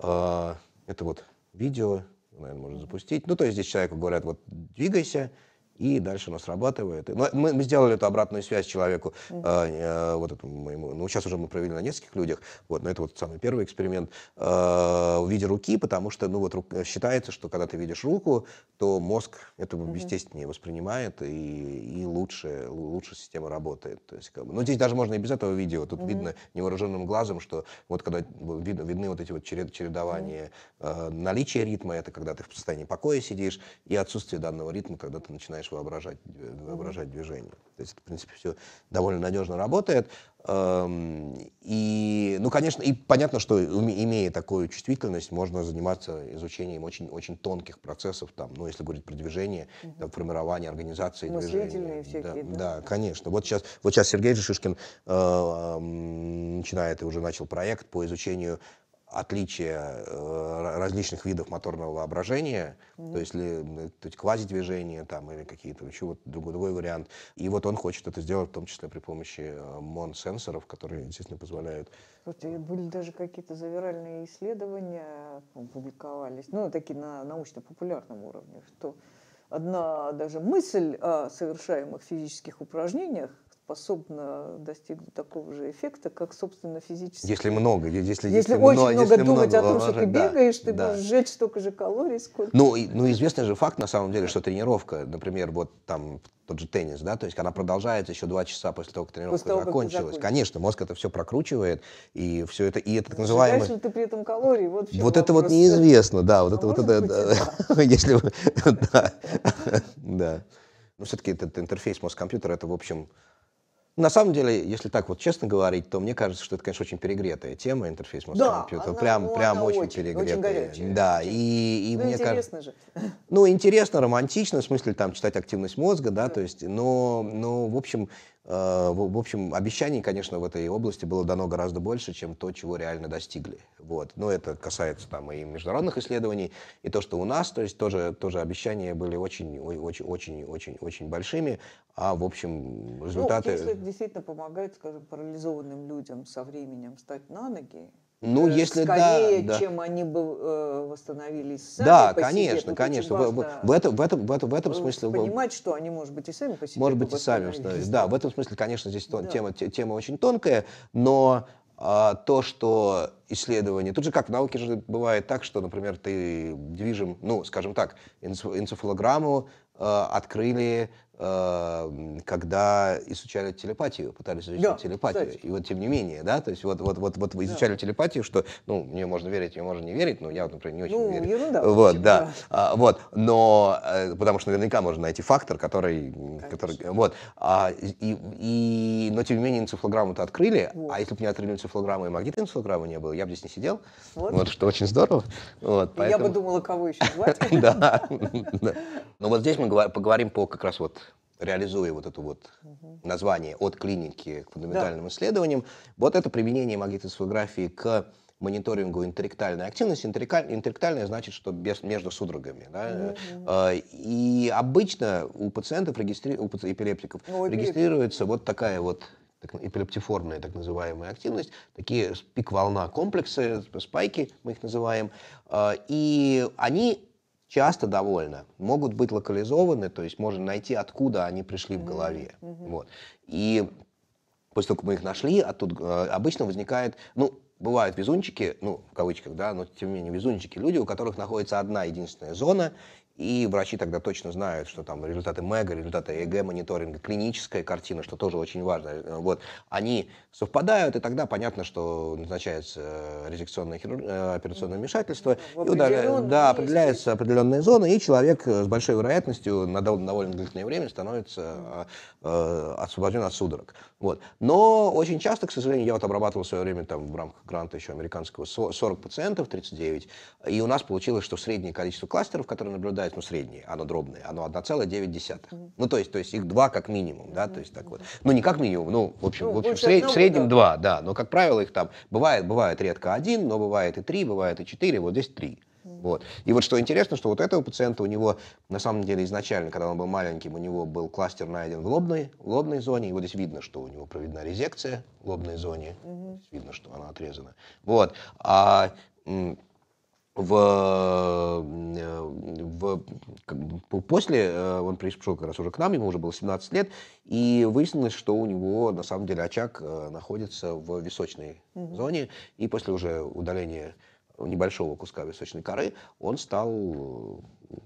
А, это вот видео, наверное, можно запустить. Ну, то есть здесь человеку говорят, вот, двигайся, и дальше оно срабатывает. мы, сделали эту обратную связь человеку, а, а, вот этому моему, ну сейчас уже мы провели на нескольких людях, вот, но это вот самый первый эксперимент а, в виде руки, потому что, ну вот считается, что когда ты видишь руку, то мозг это mm естественнее воспринимает и, и лучше, лучше система работает. То есть, как бы, ну здесь даже можно и без этого видео, тут видно невооруженным глазом, что вот когда видно, видны вот эти вот черед, чередования, mm наличие ритма, это когда ты в состоянии покоя сидишь, и отсутствие данного ритма, когда ты начинаешь начинаешь воображать, э, воображать движение. То есть, это, в принципе, все довольно надежно работает. Эм, и, ну, конечно, и понятно, что имея такую чувствительность, можно заниматься изучением очень, очень тонких процессов, там, ну, если говорить про движение, там, формирование организации движения. всякие, да, да? Да, конечно. Вот сейчас, вот сейчас Сергей Жишишкин э, начинает и уже начал проект по изучению отличие э, различных видов моторного воображения, mm-hmm. то есть, ли, э, то есть квазидвижение там, или какие-то еще вот другой, другой вариант. И вот он хочет это сделать в том числе при помощи э, МОН-сенсоров, которые, естественно, позволяют... Слушайте, были даже какие-то завиральные исследования, публиковались, ну, такие на научно-популярном уровне, что одна даже мысль о совершаемых физических упражнениях способна достигнуть такого же эффекта, как, собственно, физически. Если много, если, если, если очень много, если думать много, о том, что ты да, бегаешь, ты да. будешь сжечь столько же калорий, сколько. Ну, и, ну, известный же факт, на самом деле, что тренировка, например, вот там тот же теннис, да, то есть она продолжается еще два часа после того, как тренировка после того, закончилась. Как Конечно, мозг это все прокручивает, и все это, и это так называемое... ли ты при этом калории? Вот, вот это вот неизвестно, да, вот а это вот это, если да, да. Но ну, все-таки этот интерфейс мозг-компьютер, это, в общем, на самом деле, если так вот честно говорить, то мне кажется, что это, конечно, очень перегретая тема интерфейс мозг да, компьютера. Ну, она, прям, ну, прям она очень, очень перегретая. Очень горячая. Да, и, и ну, мне интересно кажется... же. Ну, интересно, романтично, в смысле там читать активность мозга, да, да. то есть, но, но, в общем, Э, в общем, обещаний, конечно, в этой области было дано гораздо больше, чем то, чего реально достигли. Вот. Но это касается там и международных исследований, и то, что у нас, то есть тоже, тоже обещания были очень, очень, очень, очень, очень большими, а в общем ну, результаты... Ну, если это действительно помогает, скажем, парализованным людям со временем встать на ноги, ну, э, если скорее, да, чем да. они бы э, восстановились сами Да, по конечно, себе. конечно. В, в, в, этом, в, этом, в, этом, в этом э, смысле... Понимать, что они, может быть, и сами по себе Может быть, и сами восстановились. Да, в этом смысле, конечно, здесь да. тема, тема очень тонкая, но а, то, что исследование... Тут же как в науке же бывает так, что, например, ты движем, ну, скажем так, энцефалограмму э, открыли Эм, когда изучали телепатию, пытались изучить да, телепатию. Кстати. И вот тем не менее, да, то есть вот, вот, вот, вот вы изучали да. телепатию, что, ну, мне можно верить, мне можно не верить, но я, например, не очень ну, верю. Ерунда, вот, да. А, вот, но, э, потому что наверняка можно найти фактор, который, Конечно. который вот. А, и, и, но тем не менее энцефалограмму-то открыли, а вот. а если бы не открыли энцефалограмму и магнитную энцефалограмму не было, я бы здесь не сидел. Вот, вот что очень здорово. Вот, поэтому... Я бы думала, кого еще звать. Да. Но ну, вот здесь мы поговорим по как раз вот реализуя вот это вот угу. название от клиники к фундаментальным да. исследованиям, вот это применение магнитоэнцефалографии к мониторингу интеректальной активности. Интеректаль, значит, что без, между судорогами. Да? Э, и обычно у пациентов, регистри... у эпилептиков, ну, регистрируется вот такая вот так, эпилептиформная так называемая активность, такие пик-волна комплексы, спайки мы их называем, э, и они часто довольно могут быть локализованы, то есть можно найти, откуда они пришли в голове. Mm-hmm. Вот. И после того, как мы их нашли, а тут э, обычно возникает, ну, бывают везунчики, ну, в кавычках, да, но тем не менее везунчики, люди, у которых находится одна единственная зона, и врачи тогда точно знают, что там результаты МЭГа, результаты ЭГ-мониторинга, клиническая картина, что тоже очень важно. Э, вот, они совпадают, и тогда понятно, что назначается э, резекционное хиру... Э, операционное вмешательство. Ну, и удаля... Да, определяются определенные зоны, и человек с большой вероятностью на довольно длительное время становится освобожден от судорог. Вот. Но очень часто, к сожалению, я вот обрабатывал в свое время там, в рамках гранта еще американского 40 пациентов, 39, и у нас получилось, что среднее количество кластеров, которые наблюдаются, ну, среднее, оно дробное, оно 1,9. Mm-hmm. Ну, то есть, то есть их два как минимум, да, mm-hmm. то есть так вот. Ну, не как минимум, ну, в общем, ну, в, общем в, сред... в среднем два, да, но, как правило, их там бывает, бывает редко один, но бывает и три, бывает и четыре, вот здесь три. Вот. И вот что интересно, что вот этого пациента у него, на самом деле, изначально, когда он был маленьким, у него был кластер найден в лобной, лобной зоне. И вот здесь видно, что у него проведена резекция в лобной зоне. Угу. Видно, что она отрезана. Вот. А в, э, в, как, после э, он пришел как раз уже к нам, ему уже было 17 лет, и выяснилось, что у него на самом деле очаг э, находится в височной угу. зоне, и после уже удаления небольшого куска височной коры, он стал э,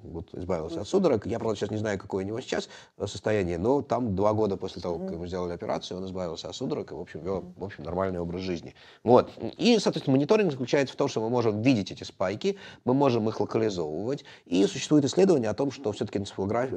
вот избавился от судорог. Я, правда, сейчас не знаю, какое у него сейчас э, состояние, но там два года после того, как ему сделали операцию, он избавился от судорог и, в общем, вел, в общем, нормальный образ жизни. Вот. И, соответственно, мониторинг заключается в том, что мы можем видеть эти спайки, мы можем их локализовывать, и существует исследование о том, что все-таки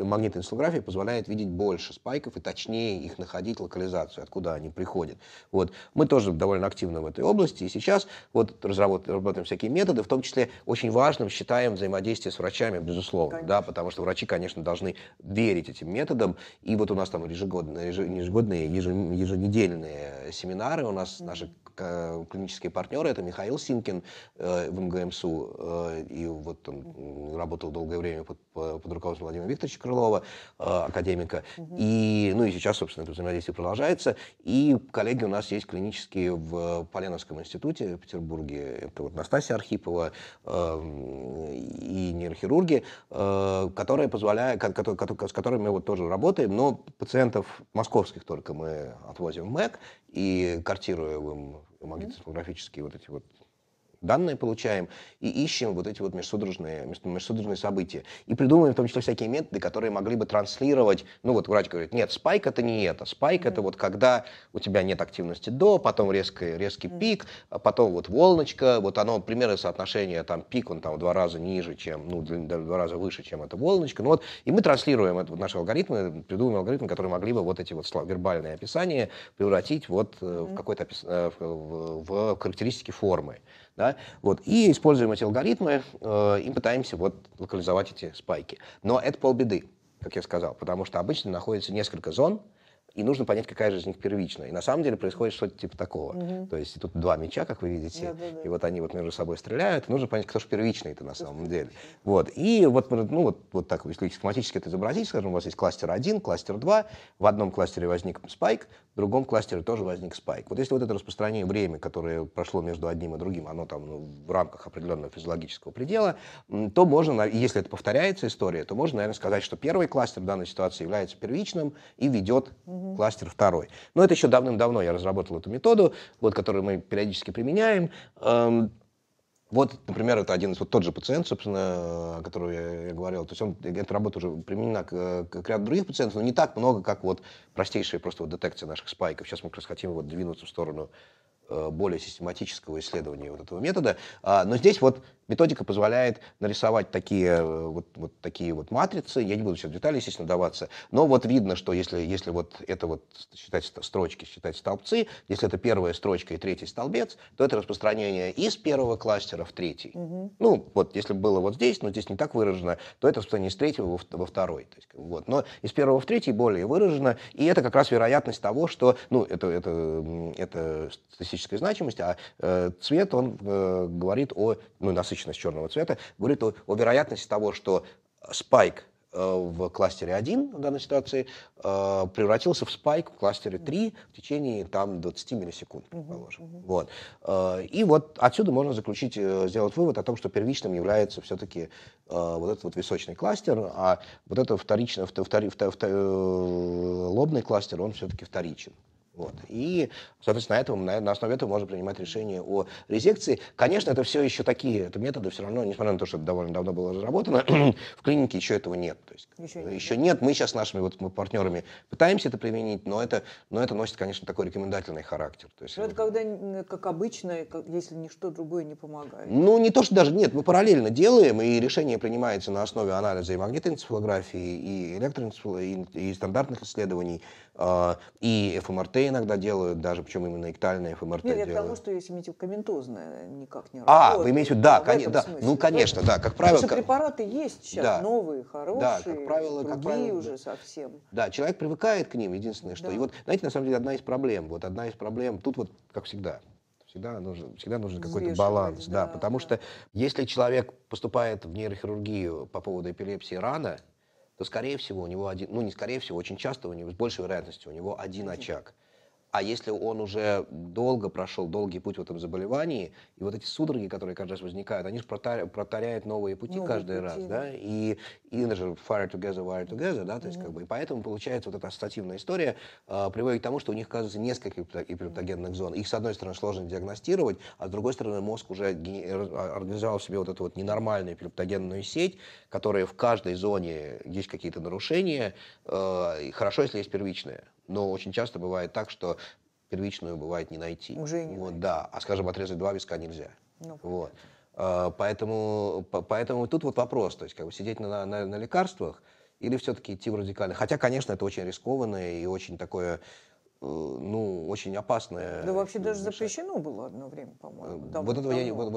магнитная энцефалография позволяет видеть больше спайков и точнее их находить локализацию, откуда они приходят. Вот. Мы тоже довольно активно в этой области, и сейчас вот разработаем всякие методы, в том числе очень важным считаем взаимодействие с врачами, безусловно, безусловно, конечно. да, потому что врачи, конечно, должны верить этим методам. И вот у нас там ежегодные, ежегодные еженедельные семинары, у нас mm-hmm. наши Э, клинические партнеры, это Михаил Синкин э, в МГМСУ, э, и вот он работал долгое время под, под руководством Владимира Викторовича Крылова, э, академика, угу. и, ну и сейчас, собственно, это взаимодействие продолжается, и коллеги у нас есть клинические в Поленовском институте в Петербурге, это вот Настасья Архипова и нейрохирурги, которые позволяют, с которыми мы вот тоже работаем, но пациентов московских только мы отвозим в МЭК и картируем им магнитно вот эти вот данные получаем и ищем вот эти вот межсудорожные, межсудорожные события. И придумываем в том числе всякие методы, которые могли бы транслировать, ну вот врач говорит, нет, спайк это не это, спайк mm-hmm. это вот когда у тебя нет активности до, потом резкий, резкий mm-hmm. пик, а потом вот волночка, вот оно, примерно соотношение там пик, он там в два раза ниже, чем, ну, в два раза выше, чем эта волночка, ну вот, и мы транслируем это, вот наши алгоритмы, э, придумываем алгоритмы, которые могли бы вот эти вот вербальные описания превратить вот mm-hmm. в какой-то э, в, в, в характеристики формы. Да? Вот. И используем эти алгоритмы э, и пытаемся вот, локализовать эти спайки. Но это полбеды, как я сказал, потому что обычно находится несколько зон, и нужно понять, какая же из них первичная. И на самом деле происходит что-то типа такого. Угу. То есть тут два мяча, как вы видите, да, да, да. и вот они вот между собой стреляют. Нужно понять, кто же первичный это на самом деле. Вот. И вот, ну, вот, вот так, если схематически это изобразить, скажем, у вас есть кластер 1, кластер 2, в одном кластере возник спайк, в другом кластере тоже возник спайк. Вот если вот это распространение времени, которое прошло между одним и другим, оно там ну, в рамках определенного физиологического предела, то можно, если это повторяется история, то можно, наверное, сказать, что первый кластер в данной ситуации является первичным и ведет угу. кластер второй. Но это еще давным-давно я разработал эту методу, вот, которую мы периодически применяем. Эм, вот, например, это один из вот тот же пациент, собственно, о котором я, я говорил. То есть он, эта работа уже применена к, к, к ряду других пациентов, но не так много, как вот простейшая просто вот детекция наших спайков. Сейчас мы как раз хотим вот двинуться в сторону э, более систематического исследования вот этого метода. А, но здесь вот Методика позволяет нарисовать такие э, вот, вот такие вот матрицы. Я не буду сейчас в детали, естественно, даваться. Но вот видно, что если, если вот это вот считать строчки, считать столбцы, если это первая строчка и третий столбец, то это распространение из первого кластера в третий. Угу. Ну, вот если было вот здесь, но здесь не так выражено, то это распространение из третьего во, во второй. То есть, вот. Но из первого в третий более выражено, и это как раз вероятность того, что, ну, это, это, это статистическая значимость, а э, цвет, он э, говорит о ну, насыщенности достаточность черного цвета говорит о, о вероятности того, что спайк э, в кластере 1 в данной ситуации э, превратился в спайк в кластере 3 в течение там 20 миллисекунд, предположим. Uh-huh, Вот. Э, и вот отсюда можно заключить, сделать вывод о том, что первичным является все-таки вот этот вот височный кластер, а вот этот вторичный, втор, втор, втор, лобный кластер, он все-таки вторичен. Вот. И, соответственно, на, этом, на, на основе этого можно принимать решение о резекции. Конечно, это все еще такие это методы, все равно, несмотря на то, что это довольно давно было разработано, в клинике еще этого нет. То есть, еще, э, нет. еще нет. Мы сейчас с нашими вот, мы партнерами пытаемся это применить, но это, но это носит, конечно, такой рекомендательный характер. То есть, но ну, это э, когда, как обычно, если ничто другое не помогает. Ну, не то, что даже нет. Мы параллельно делаем, и решение принимается на основе анализа и магнитоэнцефалографии, и электроэнцефалографии, и, и стандартных исследований. А, и ФМРТ иногда делают, даже причем именно эктальные ФМРТ Нет, делают. я к тому, что если медикаментозная э, никак не а, работает. А, вы имеете в виду, да, а кон... да. ну конечно, да, как правило. Потому что препараты есть сейчас, да. новые, хорошие, да, как правило, другие как правило, уже да. совсем. Да, человек привыкает к ним, единственное, что. Да. И вот, знаете, на самом деле одна из проблем, вот одна из проблем, тут вот, как всегда, Всегда нужен, всегда нужен какой-то баланс, да, да, потому да. что если человек поступает в нейрохирургию по поводу эпилепсии рано, то, скорее всего, у него один, ну не скорее всего, очень часто у него с большей вероятностью у него один, один. очаг. А если он уже долго прошел долгий путь в этом заболевании, и вот эти судороги, которые каждый раз возникают, они же протаряют новые пути новые каждый пути, раз, да? да? И, и даже fire together, wire together, да, то есть как бы, и поэтому получается вот эта ассоциативная история э, приводит к тому, что у них, оказывается несколько эпилептогенных зон. Их, с одной стороны, сложно диагностировать, а с другой стороны, мозг уже а, организовал в себе вот эту вот ненормальную эпилептогенную сеть, которая в каждой зоне есть какие-то нарушения, э, хорошо, если есть первичные. Но очень часто бывает так, что первичную бывает не найти. Уже не вот, найти. Да, а скажем, отрезать два виска нельзя. Ну, вот. А, поэтому, поэтому тут вот вопрос, то есть как бы сидеть на, на, на лекарствах или все-таки идти в радикально. Хотя, конечно, это очень рискованное и очень такое Э, ну, очень опасное. Да вообще ну, даже запрещено было одно время, по-моему. Э, вот вот, вот это я не, давно.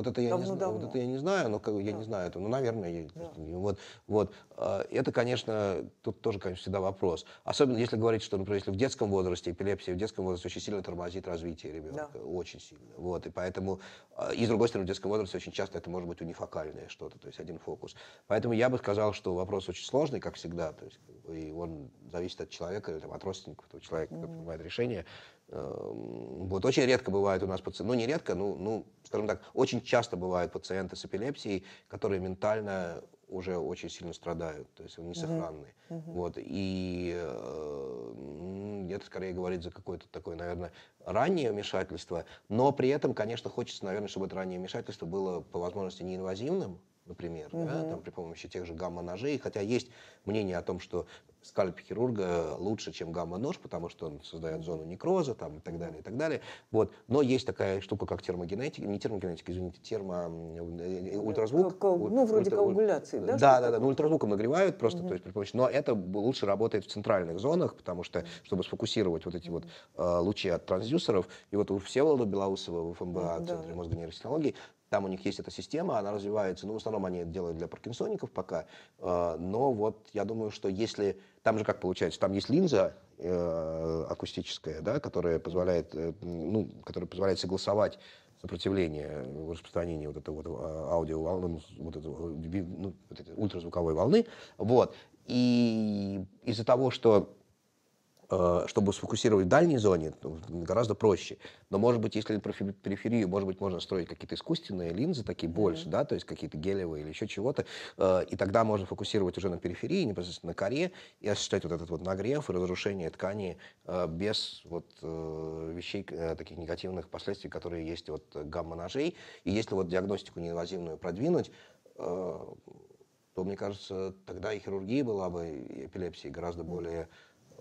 вот это я не знаю, но я да. не знаю это, ну, наверное, я, вот, вот. А, это, конечно, тут тоже, конечно, всегда вопрос. Особенно если говорить, что, например, если в детском возрасте эпилепсия в детском возрасте очень сильно тормозит развитие ребенка, да. очень сильно. Вот и поэтому а, и с другой стороны в детском возрасте очень часто это может быть унифокальное что-то, то есть один фокус. Поэтому я бы сказал, что вопрос очень сложный, как всегда, то есть и он зависит от человека, или, там, от родственников этого человека, кто принимает решение. Эм, вот очень редко бывает у нас пациенты, ну не редко, ну, ну, скажем так, очень часто бывают пациенты с эпилепсией, которые ментально уже очень сильно страдают, то есть они несохранны. Uh-huh. Вот, и э, это скорее говорит за какое-то такое, наверное, раннее вмешательство, но при этом, конечно, хочется, наверное, чтобы это раннее вмешательство было по возможности неинвазивным, например, угу. да, там, при помощи тех же гамма-ножей. Хотя есть мнение о том, что скальп хирурга э, лучше, чем гамма-нож, потому что он создает зону некроза там, и так далее, и так далее. Вот. Но есть такая штука, как термогенетика, не термогенетика, извините, термо... Э, э, ультразвук. Ко, ну, ульт... вроде коагуляции, да? Да, да, да. Ну, ультразвуком нагревают просто, угу. то есть при помощи... Но это лучше работает в центральных зонах, потому что, чтобы сфокусировать вот эти вот э, лучи от транзюсоров, и вот у Всеволода Белоусова в ФМБА, да. Центре мозгонейротехнологий, там у них есть эта система, она развивается. Ну, в основном они это делают для паркинсоников пока. Э, но вот я думаю, что если... Там же как получается? Там есть линза э, акустическая, да, которая позволяет, э, ну, которая позволяет согласовать сопротивление распространения вот этого вот аудиоволны, ну, вот этого, ну, вот этой ультразвуковой волны. Вот. И из-за того, что Э, чтобы сфокусировать в дальней зоне, гораздо проще. Но, может быть, если про периферию, может быть, можно строить какие-то искусственные линзы, такие mm-hmm. да, то есть какие-то гелевые или еще чего-то, э, и тогда можно фокусировать уже на периферии, непосредственно на коре, и осуществлять вот этот вот нагрев и разрушение ткани э, без вот вещей, таких негативных последствий, которые есть вот гамма-ножей. И если вот диагностику неинвазивную продвинуть, то, мне кажется, тогда и хирургия была бы, и эпилепсии гораздо более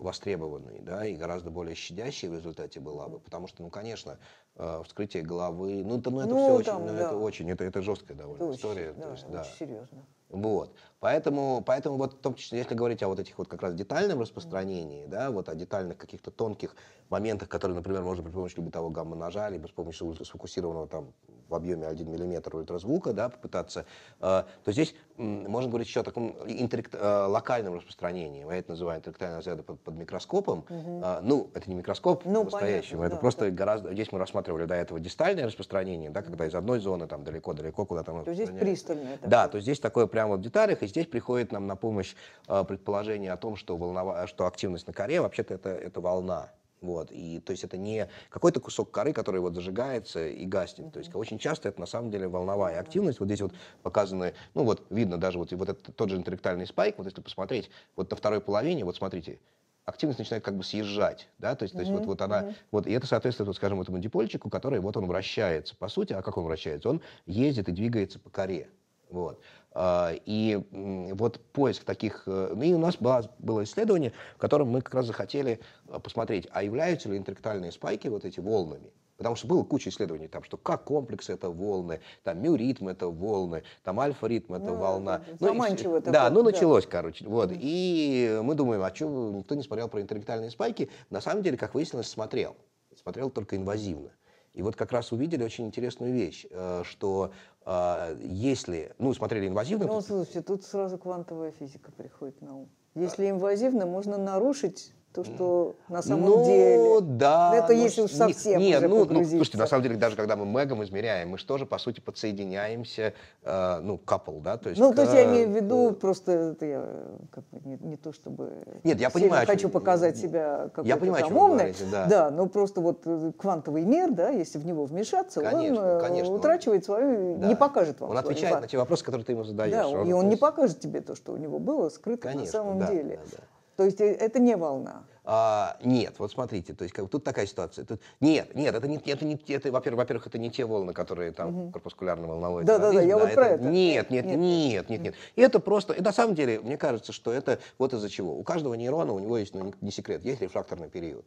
востребованной, да, и гораздо более щадящей в результате была бы, потому что, ну, конечно, э, вскрытие головы, ну, это, ну, это ну, все там, очень, ну, да. это очень, это, это жесткая довольно это история. Очень, да, есть, да, очень серьезно. Вот. Поэтому, поэтому вот в том числе, если говорить о вот этих вот как раз детальном распространении, да, вот о детальных каких-то тонких моментах, которые, например, можно при помощи того гамма-ножа, либо с помощью сфокусированного там в объеме 1 мм ультразвука, да, попытаться, э, то здесь можно говорить еще о таком интерект, э, локальном распространении, я это называю интеректальное разряда под, под микроскопом. Угу. Э, ну, это не микроскоп ну, по понятно, это да, просто да. гораздо... Здесь мы рассматривали до этого дистальное распространение, да, когда из одной зоны там далеко-далеко куда-то... То, то здесь пристальное. Да, то здесь такое прямо в деталях, и здесь приходит нам на помощь э, предположение о том, что, волнова... что активность на коре вообще-то это, это волна. Вот, и то есть это не какой-то кусок коры, который вот зажигается и гаснет. Mm-hmm. То есть очень часто это на самом деле волновая mm-hmm. активность. Вот здесь вот показаны, ну вот видно даже вот, и вот этот, тот же интеллектуальный спайк, вот если посмотреть, вот на второй половине, вот смотрите, активность начинает как бы съезжать, да, то есть, mm-hmm. то есть вот, вот она, mm-hmm. вот, и это соответствует, вот, скажем, этому дипольчику, который вот он вращается, по сути, а как он вращается? Он ездит и двигается по коре, вот. А, и вот поиск таких... Э, ну И у нас было, было исследование, в котором мы как раз захотели э, посмотреть, а являются ли интеллектуальные спайки вот эти волнами. Потому что было куча исследований, там, что как комплекс это волны, там мюритм это волны, там альфа-ритм это ну, волна. Ну, заманчиво и, это. Да, вот, ну да. началось, короче. Вот. Mm-hmm. И мы думаем, а что никто не смотрел про интеллектуальные спайки? На самом деле, как выяснилось, смотрел. Смотрел только инвазивно. И вот как раз увидели очень интересную вещь, э, что э, если, ну, смотрели инвазивно... Ну, слушайте, тут сразу квантовая физика приходит на ум. Если инвазивно, можно нарушить то, что на самом ну, деле... да. Это ну, если уж совсем Нет, уже ну, ну, слушайте, на самом деле, даже когда мы мегом измеряем, мы же тоже, по сути, подсоединяемся, э, ну, couple, да, то есть... Ну, к, то есть я имею в виду ну, просто, это я э, как бы не, не то чтобы... Нет, я понимаю... хочу показать себя как Я понимаю, там, умный, говорите, да. Да, но просто вот э, квантовый мир, да, если в него вмешаться, конечно, он конечно, утрачивает он... свою... Да. Не покажет вам Он отвечает на те вопросы, которые ты ему задаешь. Да, он, и он, он не покажет тебе то, что у него было скрыто конечно, на самом да, деле. Да, да. То есть э, это не волна. А, нет, вот смотрите, то есть как, тут такая ситуация. Тут, нет, нет, это не, это не это, во-первых, во-первых, это не те волны, которые там угу. корпускулярно волновой. Да, да, да, я вот это, про это. Нет, нет, нет, нет, нет, нет. И это просто, и на самом деле, мне кажется, что это вот из-за чего. У каждого нейрона у него есть, ну не секрет, есть рефракторный период.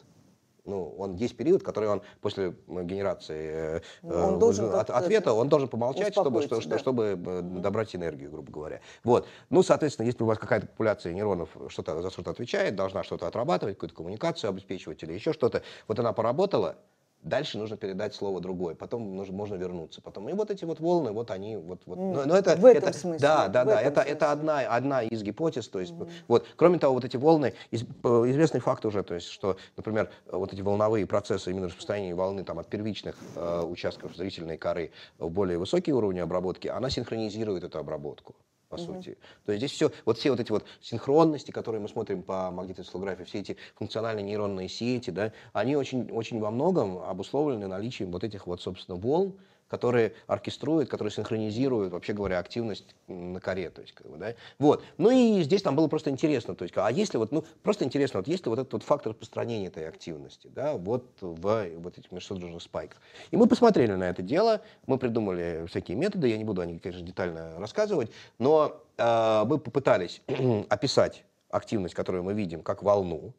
Ну, он есть период, который он после генерации э, он э, от, ответа, он должен помолчать, чтобы, что, да. чтобы э, добрать энергию, грубо говоря. Вот. Ну, соответственно, если у вас какая-то популяция нейронов что-то за что-то отвечает, должна что-то отрабатывать, какую-то коммуникацию обеспечивать или еще что-то, вот она поработала, дальше нужно передать слово другое, потом нужно, можно вернуться, потом и вот эти вот волны, вот они, вот, вот. Но, но это в этом это, смысле, да, да, да, это это одна одна из гипотез, то есть mm. вот, кроме того, вот эти волны из, э, известный факт уже, то есть что, например, вот эти волновые процессы именно распространения волны там от первичных э, участков зрительной коры в более высокие уровни обработки, она синхронизирует эту обработку по угу. сути. То есть здесь все, вот все вот эти вот синхронности, которые мы смотрим по магнитоцеллографии, все эти функциональные нейронные сети, да, они очень, очень во многом обусловлены наличием вот этих вот, собственно, волн, которые оркеструют, которые синхронизируют, вообще говоря, активность на коре. То есть, как бы, да? вот. Ну и здесь там было просто интересно, то есть, а если вот, ну, просто интересно, вот есть ли вот этот вот фактор распространения этой активности, да, вот в вот этих межсодружных спайках. И мы посмотрели на это дело, мы придумали всякие методы, я не буду о них, конечно, детально рассказывать, но э, мы попытались описать активность, которую мы видим, как волну,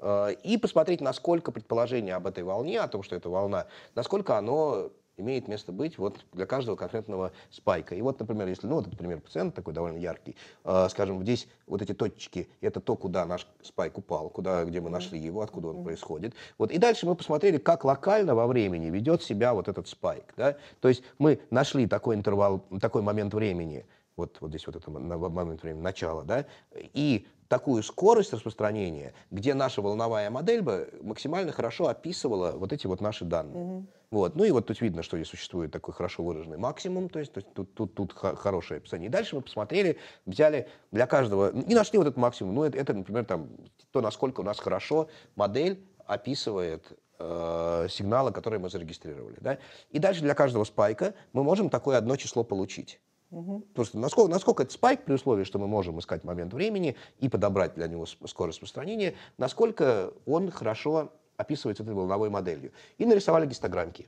э, и посмотреть, насколько предположение об этой волне, о том, что это волна, насколько оно имеет место быть вот для каждого конкретного спайка. И вот, например, если, ну, вот, например, пациент такой довольно яркий, э, скажем, здесь вот эти точки это то, куда наш спайк упал, куда, где мы нашли его, откуда он происходит. Вот, и дальше мы посмотрели, как локально во времени ведет себя вот этот спайк, да? То есть мы нашли такой интервал, такой момент времени, вот, вот здесь вот это на момент времени начало да, и такую скорость распространения, где наша волновая модель бы максимально хорошо описывала вот эти вот наши данные. Угу. Вот. Ну и вот тут видно, что здесь существует такой хорошо выраженный максимум, то есть, то есть тут, тут, тут хорошее описание. И дальше мы посмотрели, взяли для каждого, не нашли вот этот максимум, ну это, это например, там, то, насколько у нас хорошо модель описывает э, сигналы, которые мы зарегистрировали. Да? И дальше для каждого спайка мы можем такое одно число получить. Угу. Потому насколько, насколько это спайк, при условии, что мы можем искать момент времени и подобрать для него скорость распространения, насколько он хорошо описывается этой волновой моделью. И нарисовали гистограммки.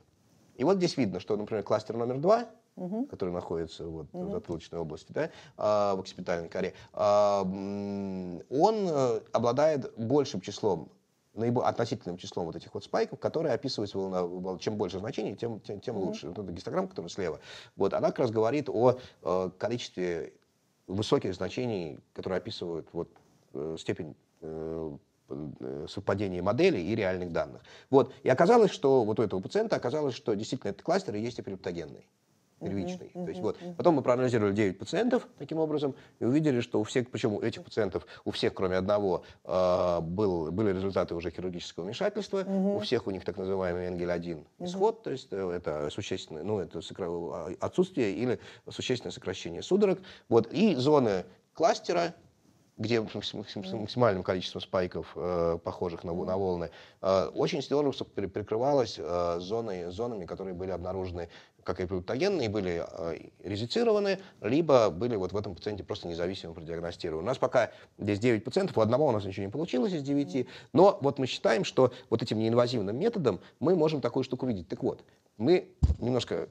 И вот здесь видно, что, например, кластер номер два, угу. который находится вот угу. в затылочной области, да, а, в оксипитальной коре, а, он э, обладает большим числом наиболее относительным числом вот этих вот спайков, которые описываются волна, чем больше значений, тем, тем, тем mm-hmm. лучше. Вот эта гистограмма, которая слева, вот она как раз говорит о э, количестве высоких значений, которые описывают вот э, степень э, Э, совпадение моделей и реальных данных. Вот. И оказалось, что вот у этого пациента оказалось, что действительно этот кластер и есть эпилептогенный первичный. Mm-hmm. То есть вот. Потом мы проанализировали 9 пациентов таким образом и увидели, что у всех, причем у этих пациентов, у всех, кроме одного, э, был, были результаты уже хирургического вмешательства, mm-hmm. у всех у них так называемый Энгель-1 исход, mm-hmm. то есть э, это существенное, ну, это сокра... А, отсутствие или существенное сокращение судорог. Вот. И зоны кластера где максимальным количеством спайков, э, похожих на, на волны, э, очень стерлусов прикрывалась э, зоной, зонами, которые были обнаружены как и плютогенные, были э, резицированы, либо были вот в этом пациенте просто независимо продиагностированы. У нас пока здесь 9 пациентов, у одного у нас ничего не получилось из 9, но вот мы считаем, что вот этим неинвазивным методом мы можем такую штуку видеть. Так вот, мы немножко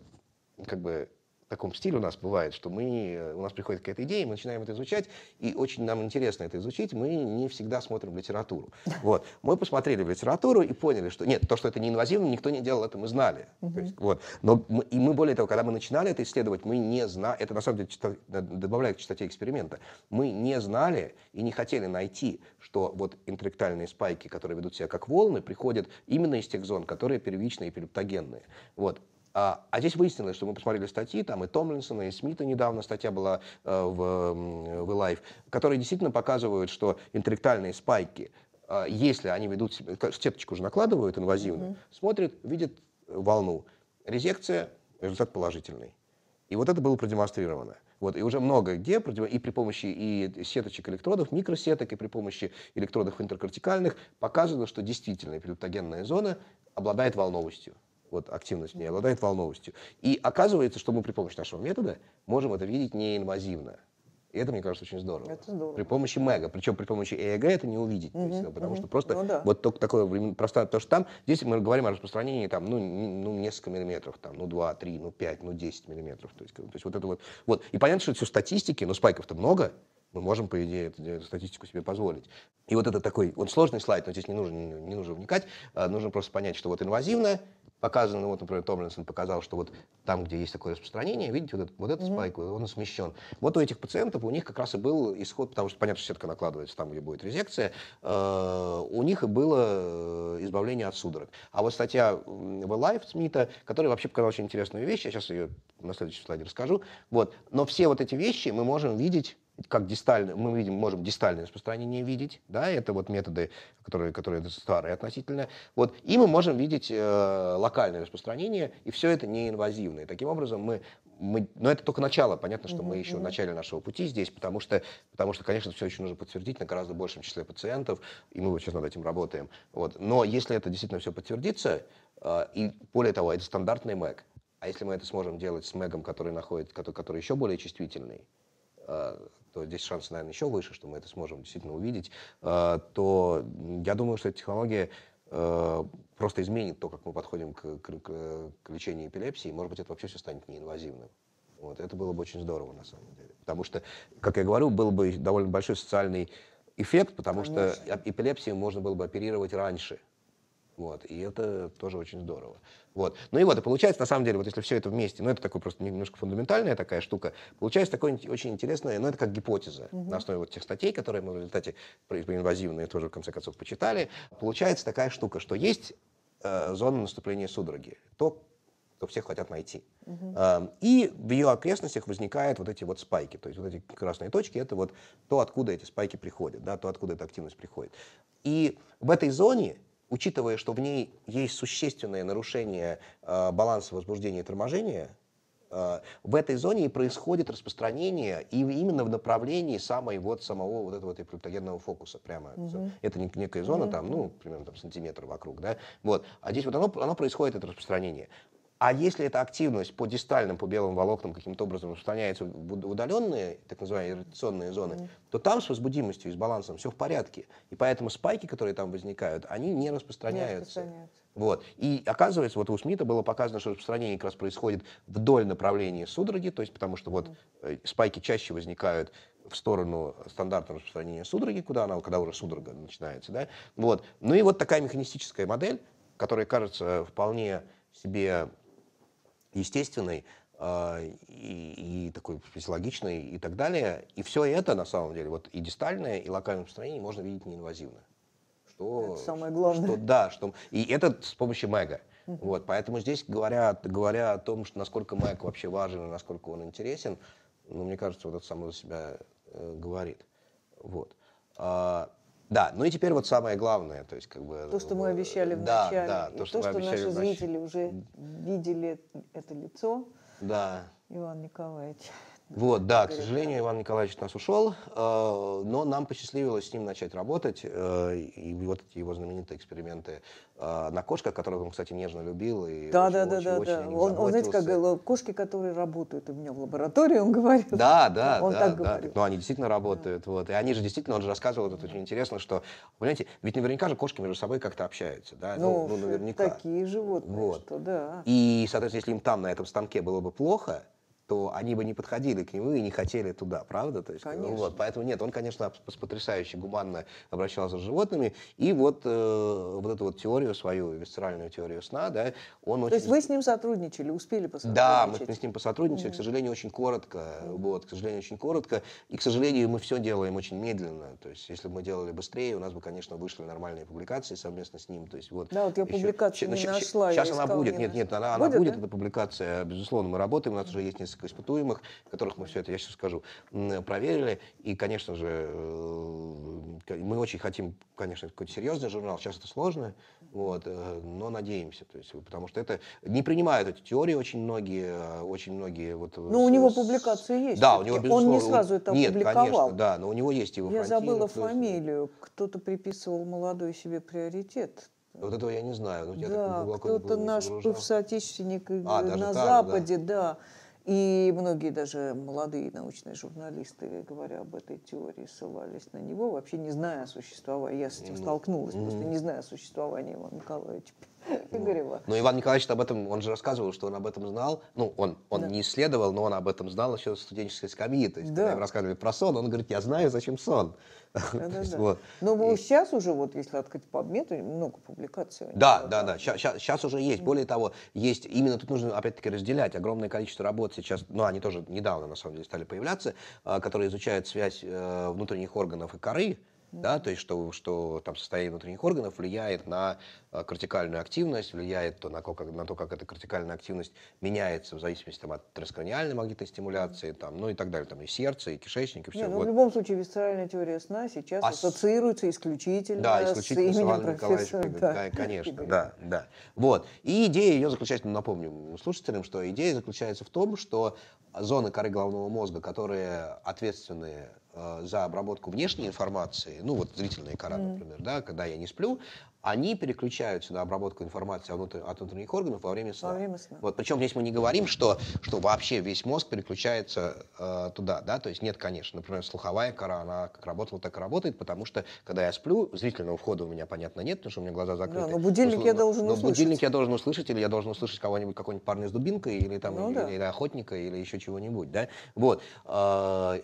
как бы таком стиле у нас бывает, что мы, э, у нас приходит какая-то идея, мы начинаем это изучать, и очень нам интересно это изучить, мы не всегда смотрим литературу. Вот. Мы посмотрели в литературу и поняли, что нет, то, что это не инвазивно, никто не делал, это мы знали. Угу. есть, вот. Но мы, и мы, более того, когда мы начинали это исследовать, мы не знали, это на самом деле чисто, добавляет к частоте эксперимента, мы не знали и не хотели найти, что вот интеллектуальные спайки, которые ведут себя как волны, приходят именно из тех зон, которые первичные и пептогенные. Вот. А, а здесь выяснилось, что мы посмотрели статьи, там и Томлинсона, и Смита недавно статья была э, в, в Life, которые действительно показывают, что интеллектуальные спайки, э, если они ведут себя, сеточку уже накладывают инвазивно, mm-hmm. смотрят, видят волну. Резекция, результат положительный. И вот это было продемонстрировано. Вот, и уже много где, и при помощи и сеточек электродов, микросеток, и при помощи электродов интеркортикальных показано, что действительно эпилептогенная зона обладает волновостью вот активность не обладает волновостью. И оказывается, что мы при помощи нашего метода можем это видеть неинвазивно. И это, мне кажется, очень здорово. Это здорово. При помощи МЭГа. Причем при помощи ЭЭГ это не увидеть. Угу, есть, ну, потому угу. что просто ну, да. вот только такое времен... пространство. Потому что там, здесь мы говорим о распространении там, ну, ну, несколько миллиметров, там, ну, 2, 3, ну, 5, ну, 10 миллиметров. То есть, то есть вот это вот. вот. И понятно, что все статистики, но спайков-то много, мы можем, по идее, эту статистику себе позволить. И вот это такой, он сложный слайд, но здесь не нужно, не нужно вникать, а нужно просто понять, что вот инвазивно, показано, вот, например, Томлинсон показал, что вот там, где есть такое распространение, видите, вот этот, вот этот mm-hmm. спайк, он смещен. Вот у этих пациентов, у них как раз и был исход, потому что, понятно, сетка накладывается там, где будет резекция, э, у них и было э, избавление от судорог. А вот статья в Life Смита, которая вообще показала очень интересную вещь, я сейчас ее на следующем слайде расскажу, вот, но все вот эти вещи мы можем видеть как дистальное, мы видим, можем дистальное распространение видеть, да, это вот методы, которые, которые старые относительно, вот, и мы можем видеть э, локальное распространение, и все это неинвазивное. Таким образом, мы, мы, но это только начало, понятно, что mm-hmm. мы еще в начале нашего пути здесь, потому что, потому что, конечно, все еще нужно подтвердить на гораздо большем числе пациентов, и мы вот сейчас над этим работаем, вот, но если это действительно все подтвердится, э, и более того, это стандартный МЭК, а если мы это сможем делать с мэгом, который находит, который, который еще более чувствительный, э, то здесь шанс, наверное, еще выше, что мы это сможем действительно увидеть, э, то я думаю, что эта технология э, просто изменит то, как мы подходим к, к, к лечению эпилепсии, и, может быть, это вообще все станет неинвазивным. Вот, это было бы очень здорово, на самом деле. Потому что, как я говорю, был бы довольно большой социальный эффект, потому Конечно. что эпилепсию можно было бы оперировать раньше, вот. И это тоже очень здорово. Вот. Ну и вот, и получается, на самом деле, вот если все это вместе, ну это такой просто немножко фундаментальная такая штука, получается такое очень интересное, ну это как гипотеза угу. на основе вот тех статей, которые мы в результате инвазивные тоже в конце концов почитали. Получается такая штука, что есть э, зона наступления судороги, то, что все хотят найти. Эм, и в ее окрестностях возникают вот эти вот спайки, то есть вот эти красные точки, это вот то, откуда эти спайки приходят, да, то, откуда эта активность приходит. И в этой зоне учитывая, что в ней есть существенное нарушение э, баланса возбуждения и торможения, э, в этой зоне и происходит распространение и именно в направлении самой вот самого вот этого эпилептогенного фокуса прямо. Угу. Это некая зона угу. там, ну, примерно там сантиметр вокруг, да, вот. А здесь вот оно, оно происходит, это распространение. А если эта активность по дистальным, по белым волокнам каким-то образом распространяется в удаленные, так называемые ирритационные зоны, mm. то там с возбудимостью и с балансом все в порядке. И поэтому спайки, которые там возникают, они не распространяются. Не распространяются. Вот. И оказывается, вот у Смита было показано, что распространение как раз происходит вдоль направления судороги, то есть потому что вот mm. спайки чаще возникают в сторону стандартного распространения судороги, куда она, когда уже судорога начинается. Да? Вот. Ну и вот такая механистическая модель, которая кажется э, вполне себе естественной э, и, и такой физиологичной и так далее. И все это, на самом деле, вот и дистальное, и локальное распространение можно видеть неинвазивно. Что, это самое главное. Что, да, что, и это с помощью мега Вот, поэтому здесь, говоря, говоря о том, что насколько мэг вообще важен и насколько он интересен, ну, мне кажется, вот это само за себя э, говорит. Вот. А, да, ну и теперь вот самое главное, то есть как бы... То, что мы э, обещали в да, начале, да, то, и что то, что наши зрители уже видели это лицо да. Иван Николаевич. Вот, да, к сожалению, Иван Николаевич нас ушел, э, но нам посчастливилось с ним начать работать. Э, и вот эти его знаменитые эксперименты э, на кошках, которых он, кстати, нежно любил. И да, очень, да, да, очень, да, очень Он, он, знаете, как говорил, кошки, которые работают у меня в лаборатории, он говорил. Да, да, он да, так да. Говорил. Но ну, они действительно работают. Да. Вот. И они же действительно, он же рассказывал, это очень интересно, что, понимаете, ведь наверняка же кошки между собой как-то общаются, да? Ну, ну, ну наверняка. Такие животные, вот. что да. И, соответственно, если им там, на этом станке было бы плохо, то они бы не подходили к нему и не хотели туда, правда? То есть, э, конечно. Ну, вот, поэтому нет, он, конечно, с потрясающе гуманно обращался с животными. И вот, э, вот эту вот теорию свою, висцеральную теорию сна, да, он очень То есть вы с ним сотрудничали, успели посотрудничать? Да, мы с ним посотрудничали, mm к сожалению, очень коротко. mm Вот, к сожалению, очень коротко. И, к сожалению, мы все делаем очень медленно. То есть, если бы мы делали быстрее, у нас бы, конечно, вышли нормальные публикации совместно с ним. То есть, вот, да, вот я еще... публикацию не, нашла. Сейчас она будет. Нет, нет, она, будет, она будет, да? эта публикация, безусловно. Мы работаем, у нас уже есть несколько список испытуемых, которых мы все это, я сейчас скажу, проверили. И, конечно же, э, мы очень хотим, конечно, какой-то серьезный журнал. Сейчас это сложно, вот, э, но надеемся. То есть, потому что это не принимают эти теории очень многие, а, очень многие вот. Э, ну у него публикации есть. Да, у него безусловно. Он не сразу это Нет, опубликовал. конечно, да, но у него есть его. Я забыла есть... фамилию. Кто-то приписывал молодой себе приоритет. Вот этого я не знаю. Но ну, да, кто-то наш соотечественник а, на так, Западе, да. да и многие даже молодые научные журналисты, говоря об этой теории, ссылались на него, вообще не зная о существовании. Я с этим столкнулась, просто не зная о существовании Ивана Николаевича Погорело. Ну. Но Иван Николаевич об этом, он же рассказывал, что он об этом знал. Ну, он, он да. не исследовал, но он об этом знал еще с студенческой скамьи. То есть, да. когда им рассказывали про сон, он говорит, я знаю, зачем сон. Да, есть, Вот. Но сейчас уже, вот если открыть PubMed, много публикаций. да, да, да. Сейчас уже есть. Более того, есть, именно тут нужно опять-таки разделять. Огромное количество работ сейчас, ну, они тоже недавно, на самом деле, стали появляться, а, которые изучают связь э, внутренних органов и коры да, то есть что, что там состояние внутренних органов влияет на э, кортикальную активность, влияет то на, как, на то, как эта кортикальная активность меняется в зависимости там, от транскраниальной магнитной стимуляции, там, ну и так далее, там и сердце, и кишечник, и все. Не, ну, вот. В любом случае висцеральная теория сна сейчас а ассоциируется исключительно, да, исключительно с, с Иваном Николаевичем, да. конечно, да, да. Вот. И идея ее заключается, ну, напомню слушателям, что идея заключается в том, что зоны коры головного мозга, которые ответственные Э, за обработку внешней информации, ну вот зрительные экраны, mm. например, да, когда я не сплю, они переключаются на обработку информации от внутренних органов во время сна. Во время сна. Вот, причем здесь мы не говорим, что, что вообще весь мозг переключается э, туда, да, то есть нет, конечно, например, слуховая кора, она как работала, так и работает, потому что, когда я сплю, зрительного входа у меня, понятно, нет, потому что у меня глаза закрыты. Да, но будильник но, ну, я ну, должен но, ну, услышать. Но будильник я должен услышать, или я должен услышать кого-нибудь, какого-нибудь парня с дубинкой, или там, ну, или, да. или охотника, или еще чего-нибудь, да, вот, э,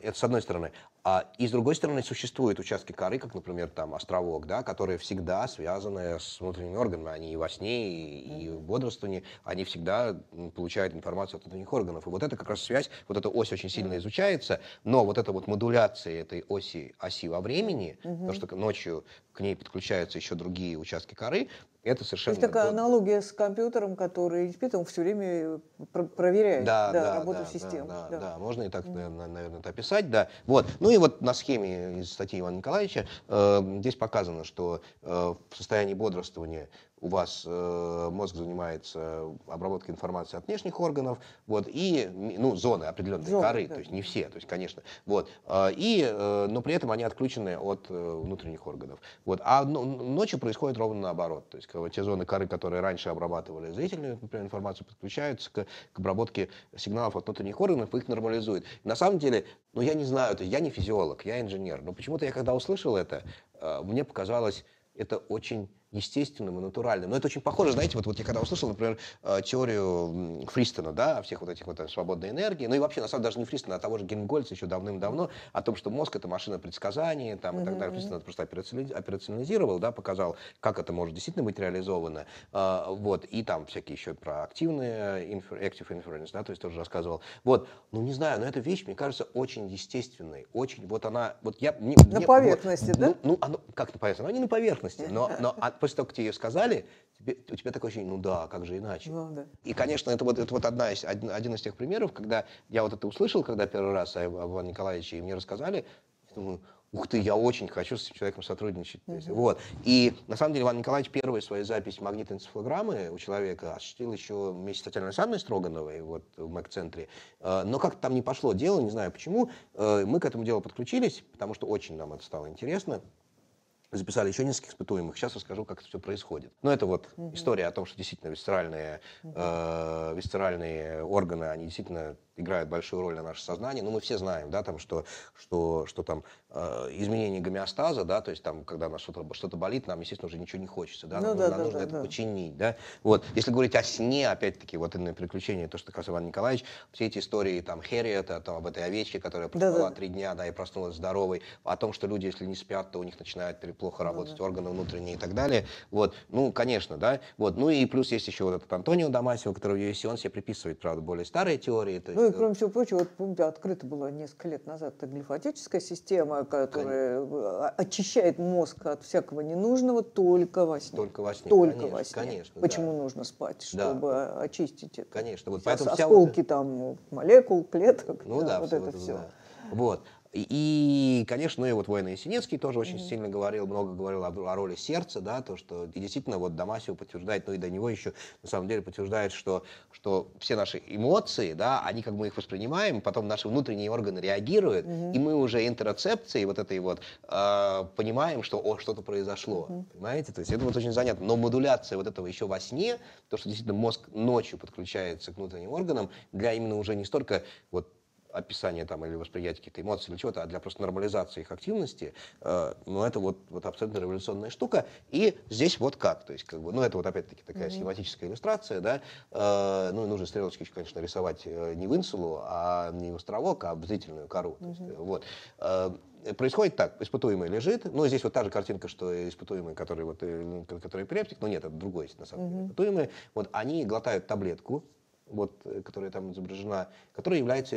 это с одной стороны. А, и с другой стороны, существуют участки коры, как, например, там островок, да, которые всегда связаны связанные с внутренними органами. Они и во сне, и, и в бодрствовании, они всегда получают информацию от внутренних органов. И вот это как раз связь, вот эта ось очень сильно изучается, но вот эта вот модуляция этой оси, оси во времени, угу. потому что ночью к ней подключаются еще другие участки коры, это совершенно... То такая было... аналогия с компьютером, который не спит, он все время э, про- проверяет да, да, да, работу да, системы. Да, да, да. можно и так, наверное, наверное, это описать, да. Вот. Ну и вот на схеме из статьи Ивана Николаевича э, здесь показано, что э, в состоянии бодрствования у вас э, мозг занимается обработкой информации от внешних органов, вот, и, ну, зоны определенной зоны, коры, да. то есть не все, то есть, конечно, вот, э, и, э, но при этом они отключены от э, внутренних органов, вот, а ночью происходит ровно наоборот, то есть те зоны коры, которые раньше обрабатывали зрительную, например, информацию, подключаются к, к обработке сигналов от внутренних органов, их нормализует. На самом деле, ну, я не знаю, то есть я не физиолог, я инженер, но почему-то я, когда услышал это, э, мне показалось это очень естественным и натуральным. Но это очень похоже, знаете, вот, вот я когда услышал, например, э, теорию Фристона, да, всех вот этих вот э, свободной энергии, ну и вообще, на самом деле, даже не Фристона, а того же Гельмгольца еще давным-давно, о том, что мозг — это машина предсказаний, там, mm-hmm. и так далее. Фристон это просто операционализировал, да, показал, как это может действительно быть реализовано. Э, вот, и там всякие еще про активные, infer, active inference, да, то есть тоже рассказывал. Вот, ну не знаю, но эта вещь, мне кажется, очень естественной, очень, вот она, вот я... Мне, на мне, поверхности, вот, ну, да? Ну, ну, оно, как на поверхности? Она не на поверхности, но, но а после того, как тебе ее сказали, тебе, у тебя такое ощущение, ну да, как же иначе. Ну, да. И, конечно, это вот, это вот одна из, один, один из тех примеров, когда я вот это услышал, когда первый раз о, о Иване Николаевиче, и мне рассказали, я думаю, ух ты, я очень хочу с этим человеком сотрудничать. Uh-huh. Вот. И на самом деле Иван Николаевич первую свою запись магнитоэнцефалограммы у человека осуществил еще вместе с Татьяной Александровной Строгановой вот, в МЭК-центре. Э, но как-то там не пошло дело, не знаю почему. Э, мы к этому делу подключились, потому что очень нам это стало интересно записали еще нескольких испытуемых. Сейчас расскажу, как это все происходит. Но это вот угу. история о том, что действительно висцеральные, угу. э, висцеральные органы, они действительно играют большую роль на наше сознание. Ну, мы все знаем, да, там, что, что, что там э, изменение гомеостаза, да, то есть там, когда у нас что-то что то болит, нам, естественно, уже ничего не хочется, да, ну, нам, да, нам да, нужно да, это да. починить, да. Вот, если говорить о сне, опять-таки, вот иное приключение, то, что сказал Иван Николаевич, все эти истории, там, Херриета, там, об этой овечке, которая проспала да, три дня, да, и проснулась здоровой, о том, что люди, если не спят, то у них начинают плохо ну работать да. органы внутренние и так далее, вот, ну, конечно, да, вот, ну и плюс есть еще вот этот Антонио Дамасио, который в UFC, он себе приписывает, правда, более старые теории, то есть, ну, ну и кроме всего прочего, вот помните, открыта была несколько лет назад эта глифотическая система, которая конечно. Э, очищает мозг от всякого ненужного только во сне. Только во сне. Только конечно, во сне. Конечно, Почему да. нужно спать, чтобы да. очистить это? Конечно. Вот поэтому осколки вся... там молекул, клеток, ну, да, да, вот это все. Да. Вот. И, конечно, ну и вот Война Есенинский тоже очень mm-hmm. сильно говорил, много говорил о, о роли сердца, да, то, что и действительно вот Дамасио подтверждает, ну и до него еще на самом деле подтверждает, что, что все наши эмоции, да, они как мы их воспринимаем, потом наши внутренние органы реагируют, mm-hmm. и мы уже интерцепцией вот этой вот э, понимаем, что, о, что-то произошло, mm-hmm. понимаете? То есть это вот очень занятно. Но модуляция вот этого еще во сне, то, что действительно мозг ночью подключается к внутренним органам, для именно уже не столько вот описания там, или восприятие каких-то эмоций или чего-то, а для просто нормализации их активности, э, ну, это вот, вот абсолютно революционная штука. И здесь вот как. То есть, как бы, ну, это вот опять-таки такая mm-hmm. схематическая иллюстрация, да. Э, ну, нужно стрелочки конечно, рисовать э, не в инсулу, а не в островок, а в зрительную кору. Mm-hmm. есть, вот. Э, происходит так, испытуемый лежит, ну, здесь вот та же картинка, что и испытуемый, который, вот, э, который эпилептик, но нет, это другой, на самом деле, mm-hmm. испытуемый, вот они глотают таблетку, вот, э, которая там изображена, которая является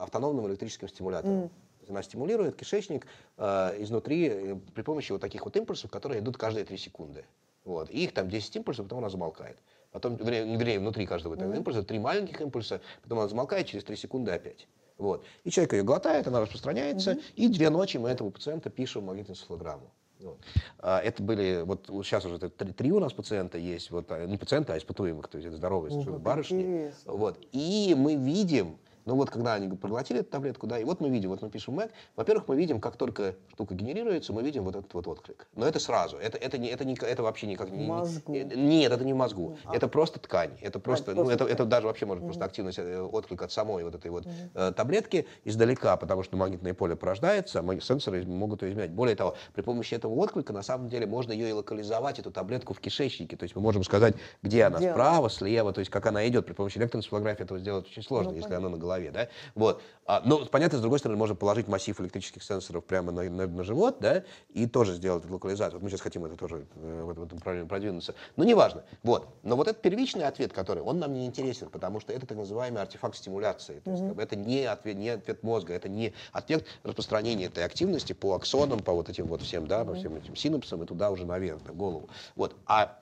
автономным электрическим стимулятором. Mm. Она стимулирует кишечник э, изнутри э, при помощи вот таких вот импульсов, которые идут каждые 3 секунды. Вот. И их там 10 импульсов, потом она замолкает. Потом, вернее, внутри каждого этого mm-hmm. импульса три маленьких импульса, потом она замолкает, через 3 секунды опять. Вот. И человек ее глотает, она распространяется, mm-hmm. и две ночи мы этого пациента пишем магнитную сфлограмму. А, это были, вот сейчас уже три, три у нас пациента есть, вот, а, не пациента, а испытуемых, то есть это здоровые ну, барышни. Вот. И мы видим, но ну, вот когда они проглотили эту таблетку, да, и вот мы видим, вот мы пишем Mac, во-первых, мы видим, как только штука генерируется, мы видим вот этот вот отклик. Но это сразу, это, это, не, это, не, это вообще никак не... Мозгу. Не, э, нет, это не в мозгу, а. это просто ткань, это просто, а, ну, просто это, это даже вообще может mm-hmm. просто активность, э, отклик от самой вот этой вот mm-hmm. э, таблетки издалека, потому что магнитное поле порождается, а сенсоры могут ее изменять. Более того, при помощи этого отклика на самом деле можно ее и локализовать, эту таблетку в кишечнике, то есть мы можем сказать, где она, где справа, она? слева, то есть как она идет, при помощи электроэнцефалографии этого сделать очень сложно, ну, если понятно. она на голове голове, да, вот. А, но, понятно, с другой стороны, можно положить массив электрических сенсоров прямо на, на, на живот, да, и тоже сделать локализацию. Вот мы сейчас хотим это тоже э, в этом, в этом направлении продвинуться. Но неважно, вот. Но вот этот первичный ответ, который, он нам не интересен, потому что это так называемый артефакт стимуляции. То есть, mm-hmm. это не ответ, не ответ мозга, это не ответ распространения этой активности по аксонам, по вот этим вот всем, да, по всем этим синапсам и туда уже наверх, в голову. Вот. А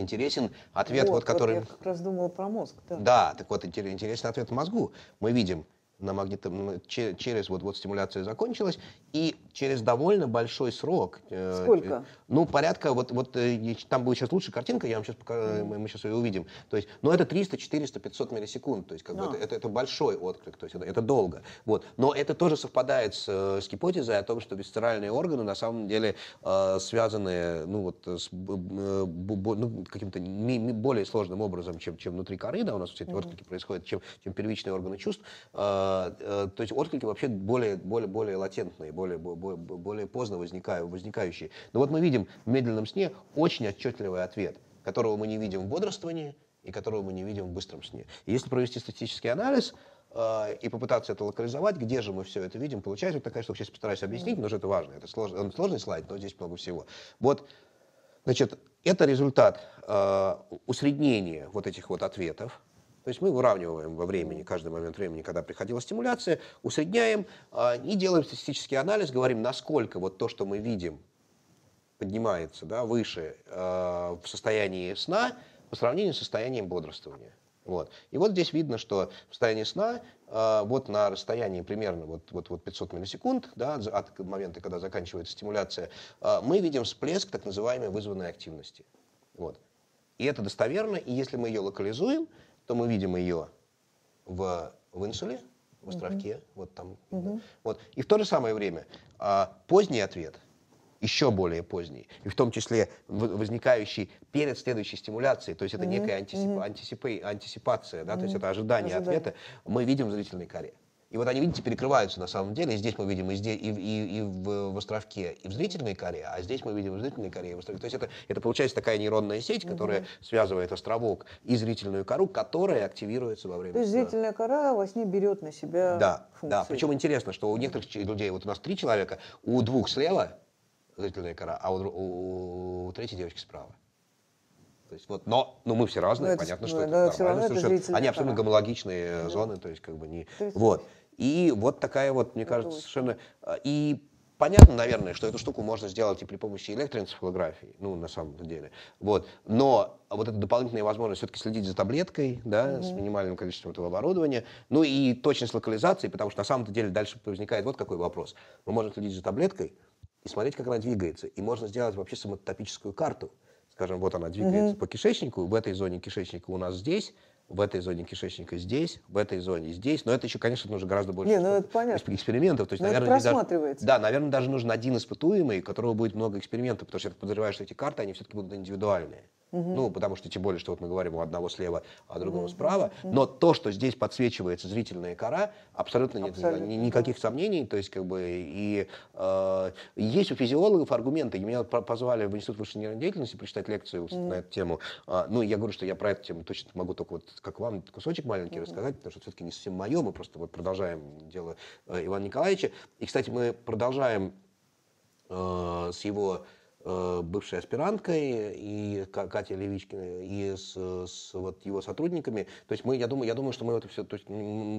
интересен ответ, вот, вот который... Вот я как раз думала про мозг. Да. да, так вот интересен ответ мозгу. Мы видим, на магнитом через вот, вот стимуляция закончилась, и через довольно большой срок. Э, Сколько? Э, ну, порядка, вот, вот э, там будет сейчас лучше картинка, я вам сейчас покажу, mm. Э, мы сейчас ее увидим. То есть, но ну, это 300, 400, 500 миллисекунд, то есть как no. бы а. это, это, это большой отклик, то есть это, это долго. Вот. Но это тоже совпадает с, с гипотезой о том, что бисцеральные органы на самом деле э, связаны ну, вот, с э, бо, ну, каким-то ми, ми, более сложным образом, чем, чем внутри коры, да, у нас все эти mm. отклики происходят, чем, чем первичные органы чувств. Э, а, э, то есть отклики вообще более, более, более латентные, более, более, более поздно возникающие. Но вот мы видим в медленном сне очень отчетливый ответ, которого мы не видим в бодрствовании и которого мы не видим в быстром сне. И если провести статистический анализ, а, и попытаться это локализовать, где же мы все это видим, получается вот такая штука. Сейчас постараюсь объяснить, но что это важно. Это сложный, он сложный слайд, но здесь много всего. Вот, значит, это результат э, усреднения вот этих вот ответов. То есть мы выравниваем во времени, каждый момент времени, когда приходила стимуляция, усредняем а, и делаем статистический анализ, говорим, насколько вот то, что мы видим, поднимается да, выше э, в состоянии сна по сравнению с состоянием бодрствования. Вот. И вот здесь видно, что в состоянии сна э, вот на расстоянии примерно вот, вот, вот 500 миллисекунд да, от момента, когда заканчивается стимуляция, э, мы видим всплеск так называемой вызванной активности. Вот. И это достоверно, и если мы ее локализуем, то мы видим ее в, в инсуле, в островке, угу. вот там. Угу. Да. Вот. И в то же самое время а, поздний ответ, еще более поздний, и в том числе возникающий перед следующей стимуляцией, то есть это угу. некая антисип, угу. антисипа, антисипация, да, угу. то есть это ожидание, ожидание ответа, мы видим в зрительной коре. И вот они, видите, перекрываются на самом деле. И здесь мы видим и, здесь, и, и, и в, в островке, и в зрительной коре, а здесь мы видим в зрительной коре, и в островке. То есть это, это получается такая нейронная сеть, которая угу. связывает островок и зрительную кору, которая активируется во время То есть зрительная кора во сне берет на себя да, функции. Да, причем интересно, что у некоторых людей, вот у нас три человека, у двух слева зрительная кора, а у, у, у третьей девочки справа. То есть вот, но, но мы все разные, но ну, понятно, это, что ну, это, да, все равно это Они абсолютно гомологичные да. зоны, то есть как бы не... Есть, вот. И вот такая вот, мне ну, кажется, Получше. совершенно... А, и Понятно, наверное, что эту штуку можно сделать и при помощи электроэнцефалографии, ну, на самом деле. Вот. Но вот эта дополнительная возможность все-таки следить за таблеткой, да, mm с минимальным количеством этого оборудования, ну и точность локализации, потому что на самом деле дальше возникает вот какой вопрос. Мы можем следить за таблеткой и смотреть, как она двигается. И можно сделать вообще самотопическую карту. Скажем, вот она двигается mm по кишечнику, в этой зоне кишечника у нас здесь, в этой зоне кишечника здесь, в этой зоне здесь. Но это еще, конечно, нужно гораздо больше Не, ну это понятно. экспериментов. То есть, но ну, наверное, это просматривается. Даже, да, наверное, даже нужен один испытуемый, у которого будет много экспериментов, потому что я подозреваю, что эти карты, они все-таки будут индивидуальные. Угу. Ну, потому что тем более, что вот мы говорим у одного слева, а другого угу. справа. Но то, что здесь подсвечивается зрительная кора, абсолютно, абсолютно. нет ни, никаких сомнений. То есть, как бы, и э, есть у физиологов аргументы. Меня позвали в Институт высшей нервной деятельности прочитать лекцию угу. на эту тему. А, ну, я говорю, что я про эту тему точно могу только вот, как вам, кусочек маленький угу. рассказать, потому что все-таки не совсем мое, мы просто вот продолжаем дело э, Ивана Николаевича. И, кстати, мы продолжаем э, с его Э, бывшей аспиранткой и Катей Левичкиной, и с, с вот его сотрудниками. То есть мы, я думаю, я думаю, что мы это все, то есть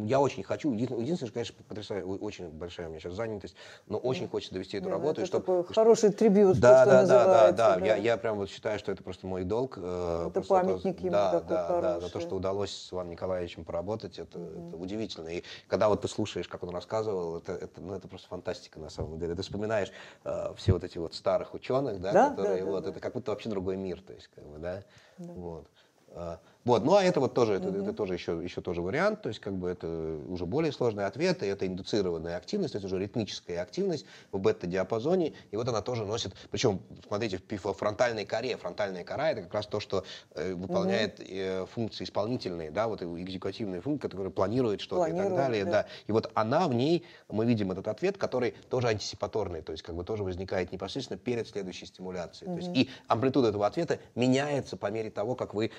я очень хочу, единственное, что, конечно, потрясаю, очень большая у меня сейчас занятость, но очень хочется довести эту да, работу. Это чтобы, такой хороший трибют, да, то, да, да, да, да, да, я, я прям вот считаю, что это просто мой долг. Э, это памятник то, ему да, такой да, хороший. да, за то, что удалось с Иваном Николаевичем поработать, это, mm-hmm. это удивительно. И когда вот ты слушаешь, как он рассказывал, это, это, ну, это просто фантастика на самом деле. Ты вспоминаешь э, все вот эти вот старых ученых, да, да которые да, вот да. это как будто вообще другой мир, то есть как бы, да, да. вот. А, вот, ну а это вот тоже, mm-hmm. это, тоже еще, еще тоже вариант, то есть как бы это уже более сложный ответ и это индуцированная активность, то есть уже ритмическая активность в бета-диапазоне, и вот она тоже носит, причем, смотрите, в фронтальной коре, фронтальная кора это как раз то, что э, выполняет э, функции исполнительные, да, вот э, экзекутивные функции, которые планируют что-то и так далее, да. да, и вот она в ней, мы видим этот ответ, который тоже антисипаторный, то есть как бы тоже возникает непосредственно перед следующей стимуляцией, mm-hmm. то есть и амплитуда этого ответа меняется по мере того, как вы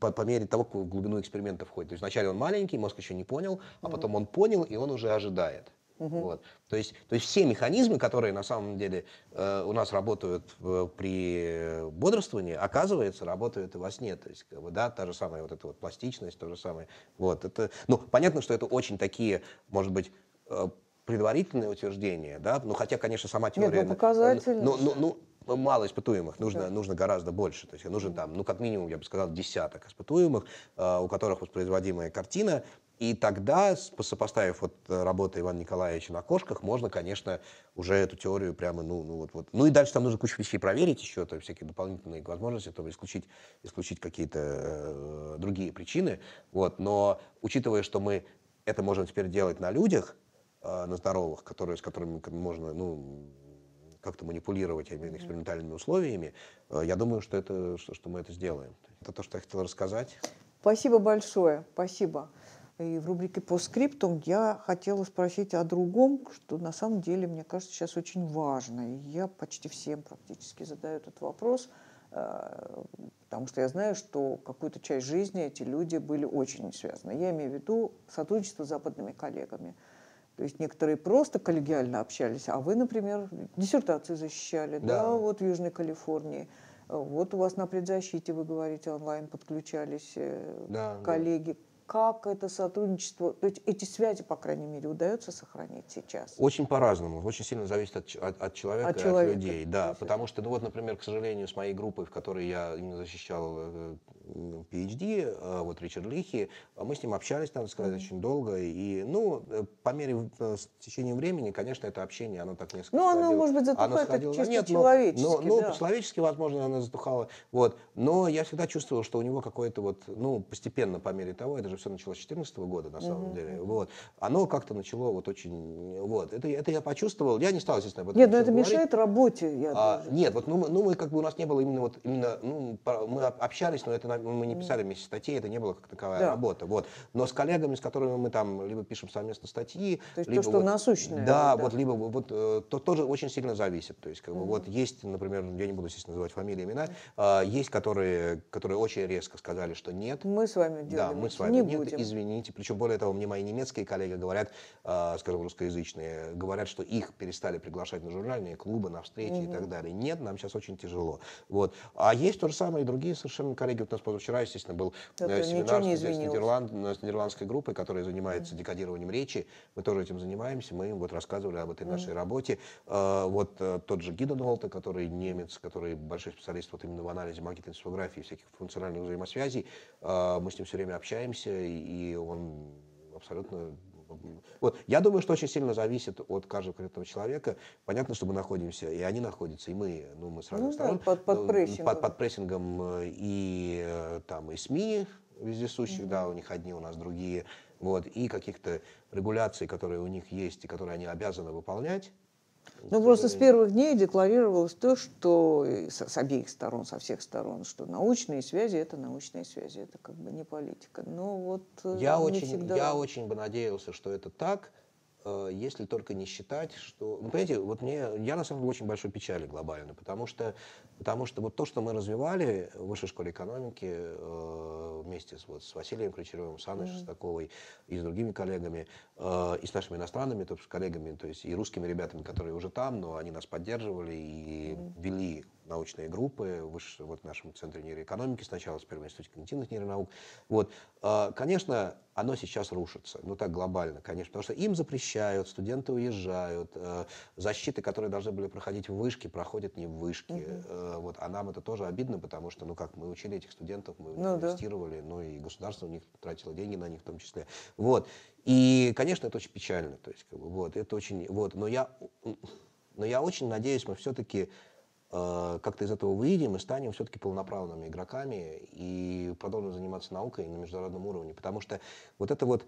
по, по мере того, как в глубину эксперимента входит. То есть вначале он маленький, мозг еще не понял, а потом он понял, и он уже ожидает. Угу. Вот. То, есть, то есть все механизмы, которые на самом деле э, у нас работают в, при бодрствовании, оказывается, работают и во сне. То есть, как бы, да, та же самая вот эта вот пластичность, то же самое. Вот, это, ну, понятно, что это очень такие, может быть, э, предварительные утверждения, да, ну хотя, конечно, сама теория... Нет, ну э, показательно. Ну, ну, ну, ну, мало испытуемых, нужно, да. нужно гораздо больше. То есть нужен там, ну, как минимум, я бы сказал, десяток испытуемых, э, у которых воспроизводимая картина. И тогда, сопоставив вот э, работу Ивана Николаевича на кошках, можно, конечно, уже эту теорию прямо, ну, ну вот, вот. Ну и дальше там нужно кучу вещей проверить еще, то всякие дополнительные возможности, чтобы исключить, исключить какие-то э, другие причины. Вот. Но учитывая, что мы это можем теперь делать на людях, э, на здоровых, которые, с которыми можно, ну, как-то манипулировать именно экспериментальными условиями, э, я думаю, что, это, что, что мы это сделаем. Это то, что я хотела рассказать. Спасибо большое, спасибо. И в рубрике по скриптам я хотела спросить о другом, что на самом деле, мне кажется, сейчас очень важно. И я почти всем практически задаю этот вопрос, э, потому что я знаю, что какую-то часть жизни эти люди были очень связаны. Я имею в виду сотрудничество с западными коллегами – то есть некоторые просто коллегиально общались, а вы, например, диссертацию защищали, да, да вот в Южной Калифорнии. Вот у вас на предзащите, вы говорите, онлайн подключались э, да, коллеги. Да как это сотрудничество, то есть эти связи, по крайней мере, удается сохранить сейчас? Очень по-разному, очень сильно зависит от, от, от человека от и человека, от людей, да, зависит. потому что, ну вот, например, к сожалению, с моей группой, в которой я именно защищал PhD, э, э, э, вот Ричард Лихи, мы с ним общались, надо сказать, mm-hmm. очень долго, и, ну, по мере, с течением времени, конечно, это общение, оно так несколько Ну, оно, может быть, затухает оно чисто Нет, человечески, но, но, да. Ну, человечески, возможно, оно затухало, вот, но я всегда чувствовал, что у него какое-то вот, ну, постепенно, по мере того, это же все началось с 2014 года, на самом угу. деле. Вот. Оно как-то начало вот очень... Вот. Это, это я почувствовал. Я не стал, естественно, об этом Нет, но это говорить. мешает работе. Я а, нет, вот ну, мы, ну, мы как бы у нас не было именно вот... Именно, ну, мы общались, но это мы не писали вместе статьи это не было как таковая да. работа. Вот. Но с коллегами, с которыми мы там либо пишем совместно статьи... То есть либо то, что вот, насущное. Да, да, вот либо вот... Э, то тоже очень сильно зависит. То есть как угу. бы вот есть, например, я не буду здесь называть фамилии, имена, угу. а, есть, которые, которые очень резко сказали, что нет. Мы с вами делали. Да, мы с вами. Не нет, будем. извините. Причем, более того, мне мои немецкие коллеги говорят, э, скажем, русскоязычные, говорят, что их перестали приглашать на журнальные клубы, на встречи угу. и так далее. Нет, нам сейчас очень тяжело. Вот. А есть то же самое и другие совершенно коллеги. Вот у нас позавчера, естественно, был Это семинар с, э, с, нидерландской группой, которая занимается угу. декодированием речи. Мы тоже этим занимаемся. Мы им вот рассказывали об этой угу. нашей работе. Э, вот э, тот же Гиден Волта, который немец, который большой специалист вот именно в анализе маркетинг и всяких функциональных взаимосвязей. Э, мы с ним все время общаемся и он абсолютно ну, вот, я думаю, что очень сильно зависит от каждого конкретного человека. Понятно, что мы находимся, и они находятся, и мы, ну, мы с разных ну, сторон. Да, под, под, ну, прессингом. Под, под прессингом э, и э, там и СМИ вездесущих, угу. да, у них одни, у нас другие, вот, и каких-то регуляций, которые у них есть и которые они обязаны выполнять. Ну, просто с первых дней декларировалось то, что э, с, с обеих сторон, со всех сторон, что научные связи – это научные связи, это как бы не политика. Но ну, вот э, я очень, всегда... я очень бы надеялся, что это так – Э, если только не считать, что... Ну, понимаете, вот мне... Я, на самом деле, очень большой печали глобально, потому что, потому что вот то, что мы развивали в Высшей школе экономики э, вместе с, вот, с Василием Ключеревым, с Анной mm-hmm. Шестаковой и с другими коллегами, э, и с нашими иностранными то есть, коллегами, то есть и русскими ребятами, которые уже там, но они нас поддерживали и mm-hmm. вели научные группы, выше, вот в нашем центре нейроэкономики сначала, с в Институте когнитивных нейронаук. Вот. А, конечно, оно сейчас рушится, ну так глобально, конечно, потому что им запрещают, студенты уезжают, э, защиты, которые должны были проходить в вышке, проходят не в вышке. Угу. Вот. А нам это тоже обидно, потому что, ну как, мы учили этих студентов, мы ну, инвестировали, да. ну и государство у них тратило деньги на них в том числе. Вот. И, конечно, это очень печально, то есть, как бы, вот, это очень, вот, но я, но я очень надеюсь, мы все-таки Э, как-то из этого выйдем и станем все-таки полноправными игроками и продолжим заниматься наукой на международном уровне. Потому что вот это вот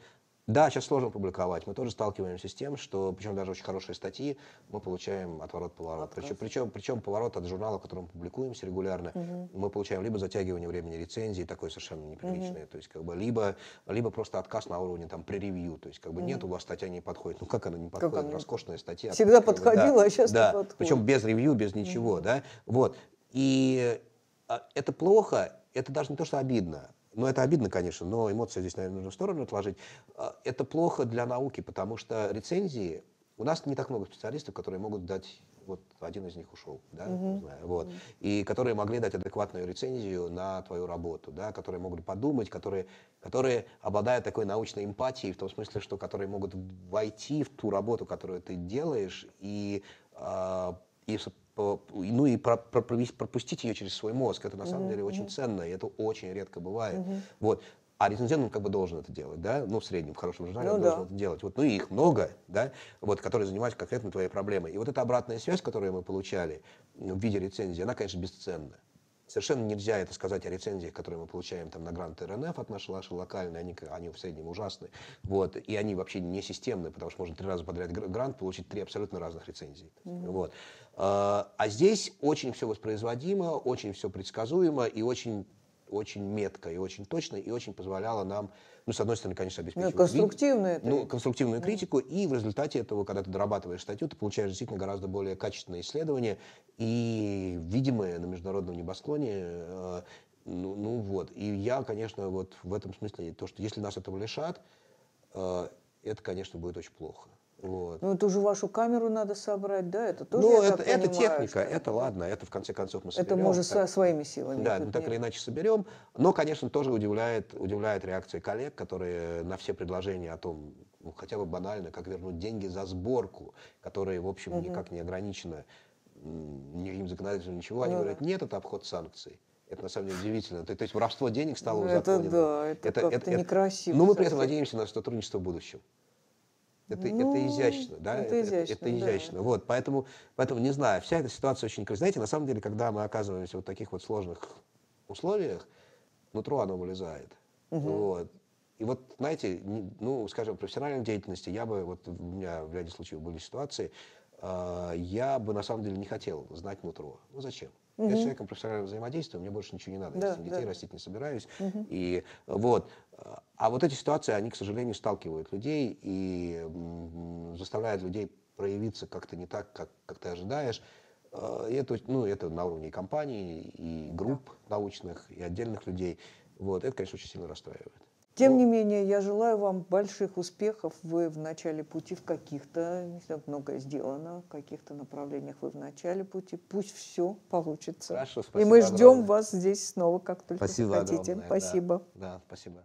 да, сейчас сложно публиковать. Мы тоже сталкиваемся с тем, что, причем даже очень хорошие статьи, мы получаем отворот-поворот. Причем, причем, причем поворот от журнала, которым публикуемся регулярно, угу. мы получаем либо затягивание времени рецензии, такое совершенно неприличное, угу. то есть как бы либо, либо просто отказ на уровне там преревью, то есть как бы угу. нет, у вас статья не подходит. Ну как она не подходит? Как она? Роскошная статья. Всегда как подходила, как бы, да, а сейчас да. не подходит. Причем без ревью, без ничего, угу. да. Вот. И а, это плохо, это даже не то, что обидно, ну, это обидно, конечно, но эмоции здесь, наверное, нужно в сторону отложить. А, это плохо для науки, потому что рецензии... У нас не так много специалистов, которые могут дать... Вот один из них ушел, да, угу. не знаю, вот. Угу. И которые могли дать адекватную рецензию на твою работу, да, которые могут подумать, которые, которые обладают такой научной эмпатией, в том смысле, что которые могут войти в ту работу, которую ты делаешь, и, э, и ну и про, про, пропустить ее через свой мозг, это на самом mm-hmm. деле очень ценно, и это очень редко бывает. Mm-hmm. Вот. А рецензент, он как бы должен это делать, да, ну, в среднем, в хорошем журнале ну, он да. должен это делать. Вот, ну, и их много, да, вот, которые занимаются конкретно твоей проблемой. И вот эта обратная связь, которую мы получали в виде рецензии, она, конечно, бесценна. Совершенно нельзя это сказать о рецензиях, которые мы получаем там на гранты РНФ от нашей лоши локальные, они, они в среднем ужасны. Вот. И они вообще не системные, потому что можно три раза подряд грант получить три абсолютно разных рецензии. Mm-hmm. Вот. А, а здесь очень все воспроизводимо, очень все предсказуемо и очень, очень метко, и очень точно, и очень позволяло нам ну, с одной стороны, конечно, обеспечивают... Ну, ну, конструктивную. ну, конструктивную критику, и в результате этого, когда ты дорабатываешь статью, ты получаешь действительно гораздо более качественное исследование, и видимые на международном небосклоне э, ну, ну вот. И я, конечно, вот в этом смысле, то, что если нас этого лишат, э, это, конечно, будет очень плохо. Вот. Ну, это уже вашу камеру надо собрать, да? Это тоже, Ну, это, это понимаю, техника, что... это ладно, это в конце концов мы соберем. Это мы со своими силами. Да, ну, так нет. или иначе соберем. Но, конечно, тоже удивляет, удивляет реакция коллег, которые на все предложения о том, ну, хотя бы банально, как вернуть деньги за сборку, которые, в общем, угу. никак не ограничены им законодательством ничего. Они ну, говорят, нет, это обход санкций. Это на самом деле удивительно. То, то есть воровство денег стало узаконено. Ну, это да, это, это, это, это некрасиво. Но мы при этом надеемся на сотрудничество в будущем. Это, ну, это изящно, да? Это, это изящно. Это, это изящно. Да. Вот, поэтому, поэтому, не знаю, вся эта ситуация очень... Знаете, на самом деле, когда мы оказываемся в таких вот сложных условиях, нутро оно вылезает. Угу. Вот. И вот, знаете, ну, скажем, профессиональной деятельности, я бы, вот у меня в ряде случаев были ситуации, э, я бы на самом деле не хотел знать нутро. Ну, зачем? Я с человеком профессионально взаимодействую, мне больше ничего не надо. Да, я с ним детей да. растить не собираюсь. Угу. И вот. А вот эти ситуации, они, к сожалению, сталкивают людей и заставляют людей проявиться как-то не так, как, как ты ожидаешь. А, это, ну, это на уровне компаний и групп да. научных, и отдельных людей. Вот. Это, конечно, очень сильно расстраивает. Тем ну. не менее, я желаю вам больших успехов. Вы в начале пути в каких-то, многое сделано, в каких-то направлениях вы в начале пути. Пусть все получится. Хорошо, спасибо. И мы ждем огромное. вас здесь снова, как только спасибо хотите. Огромное, спасибо. Да, да, спасибо.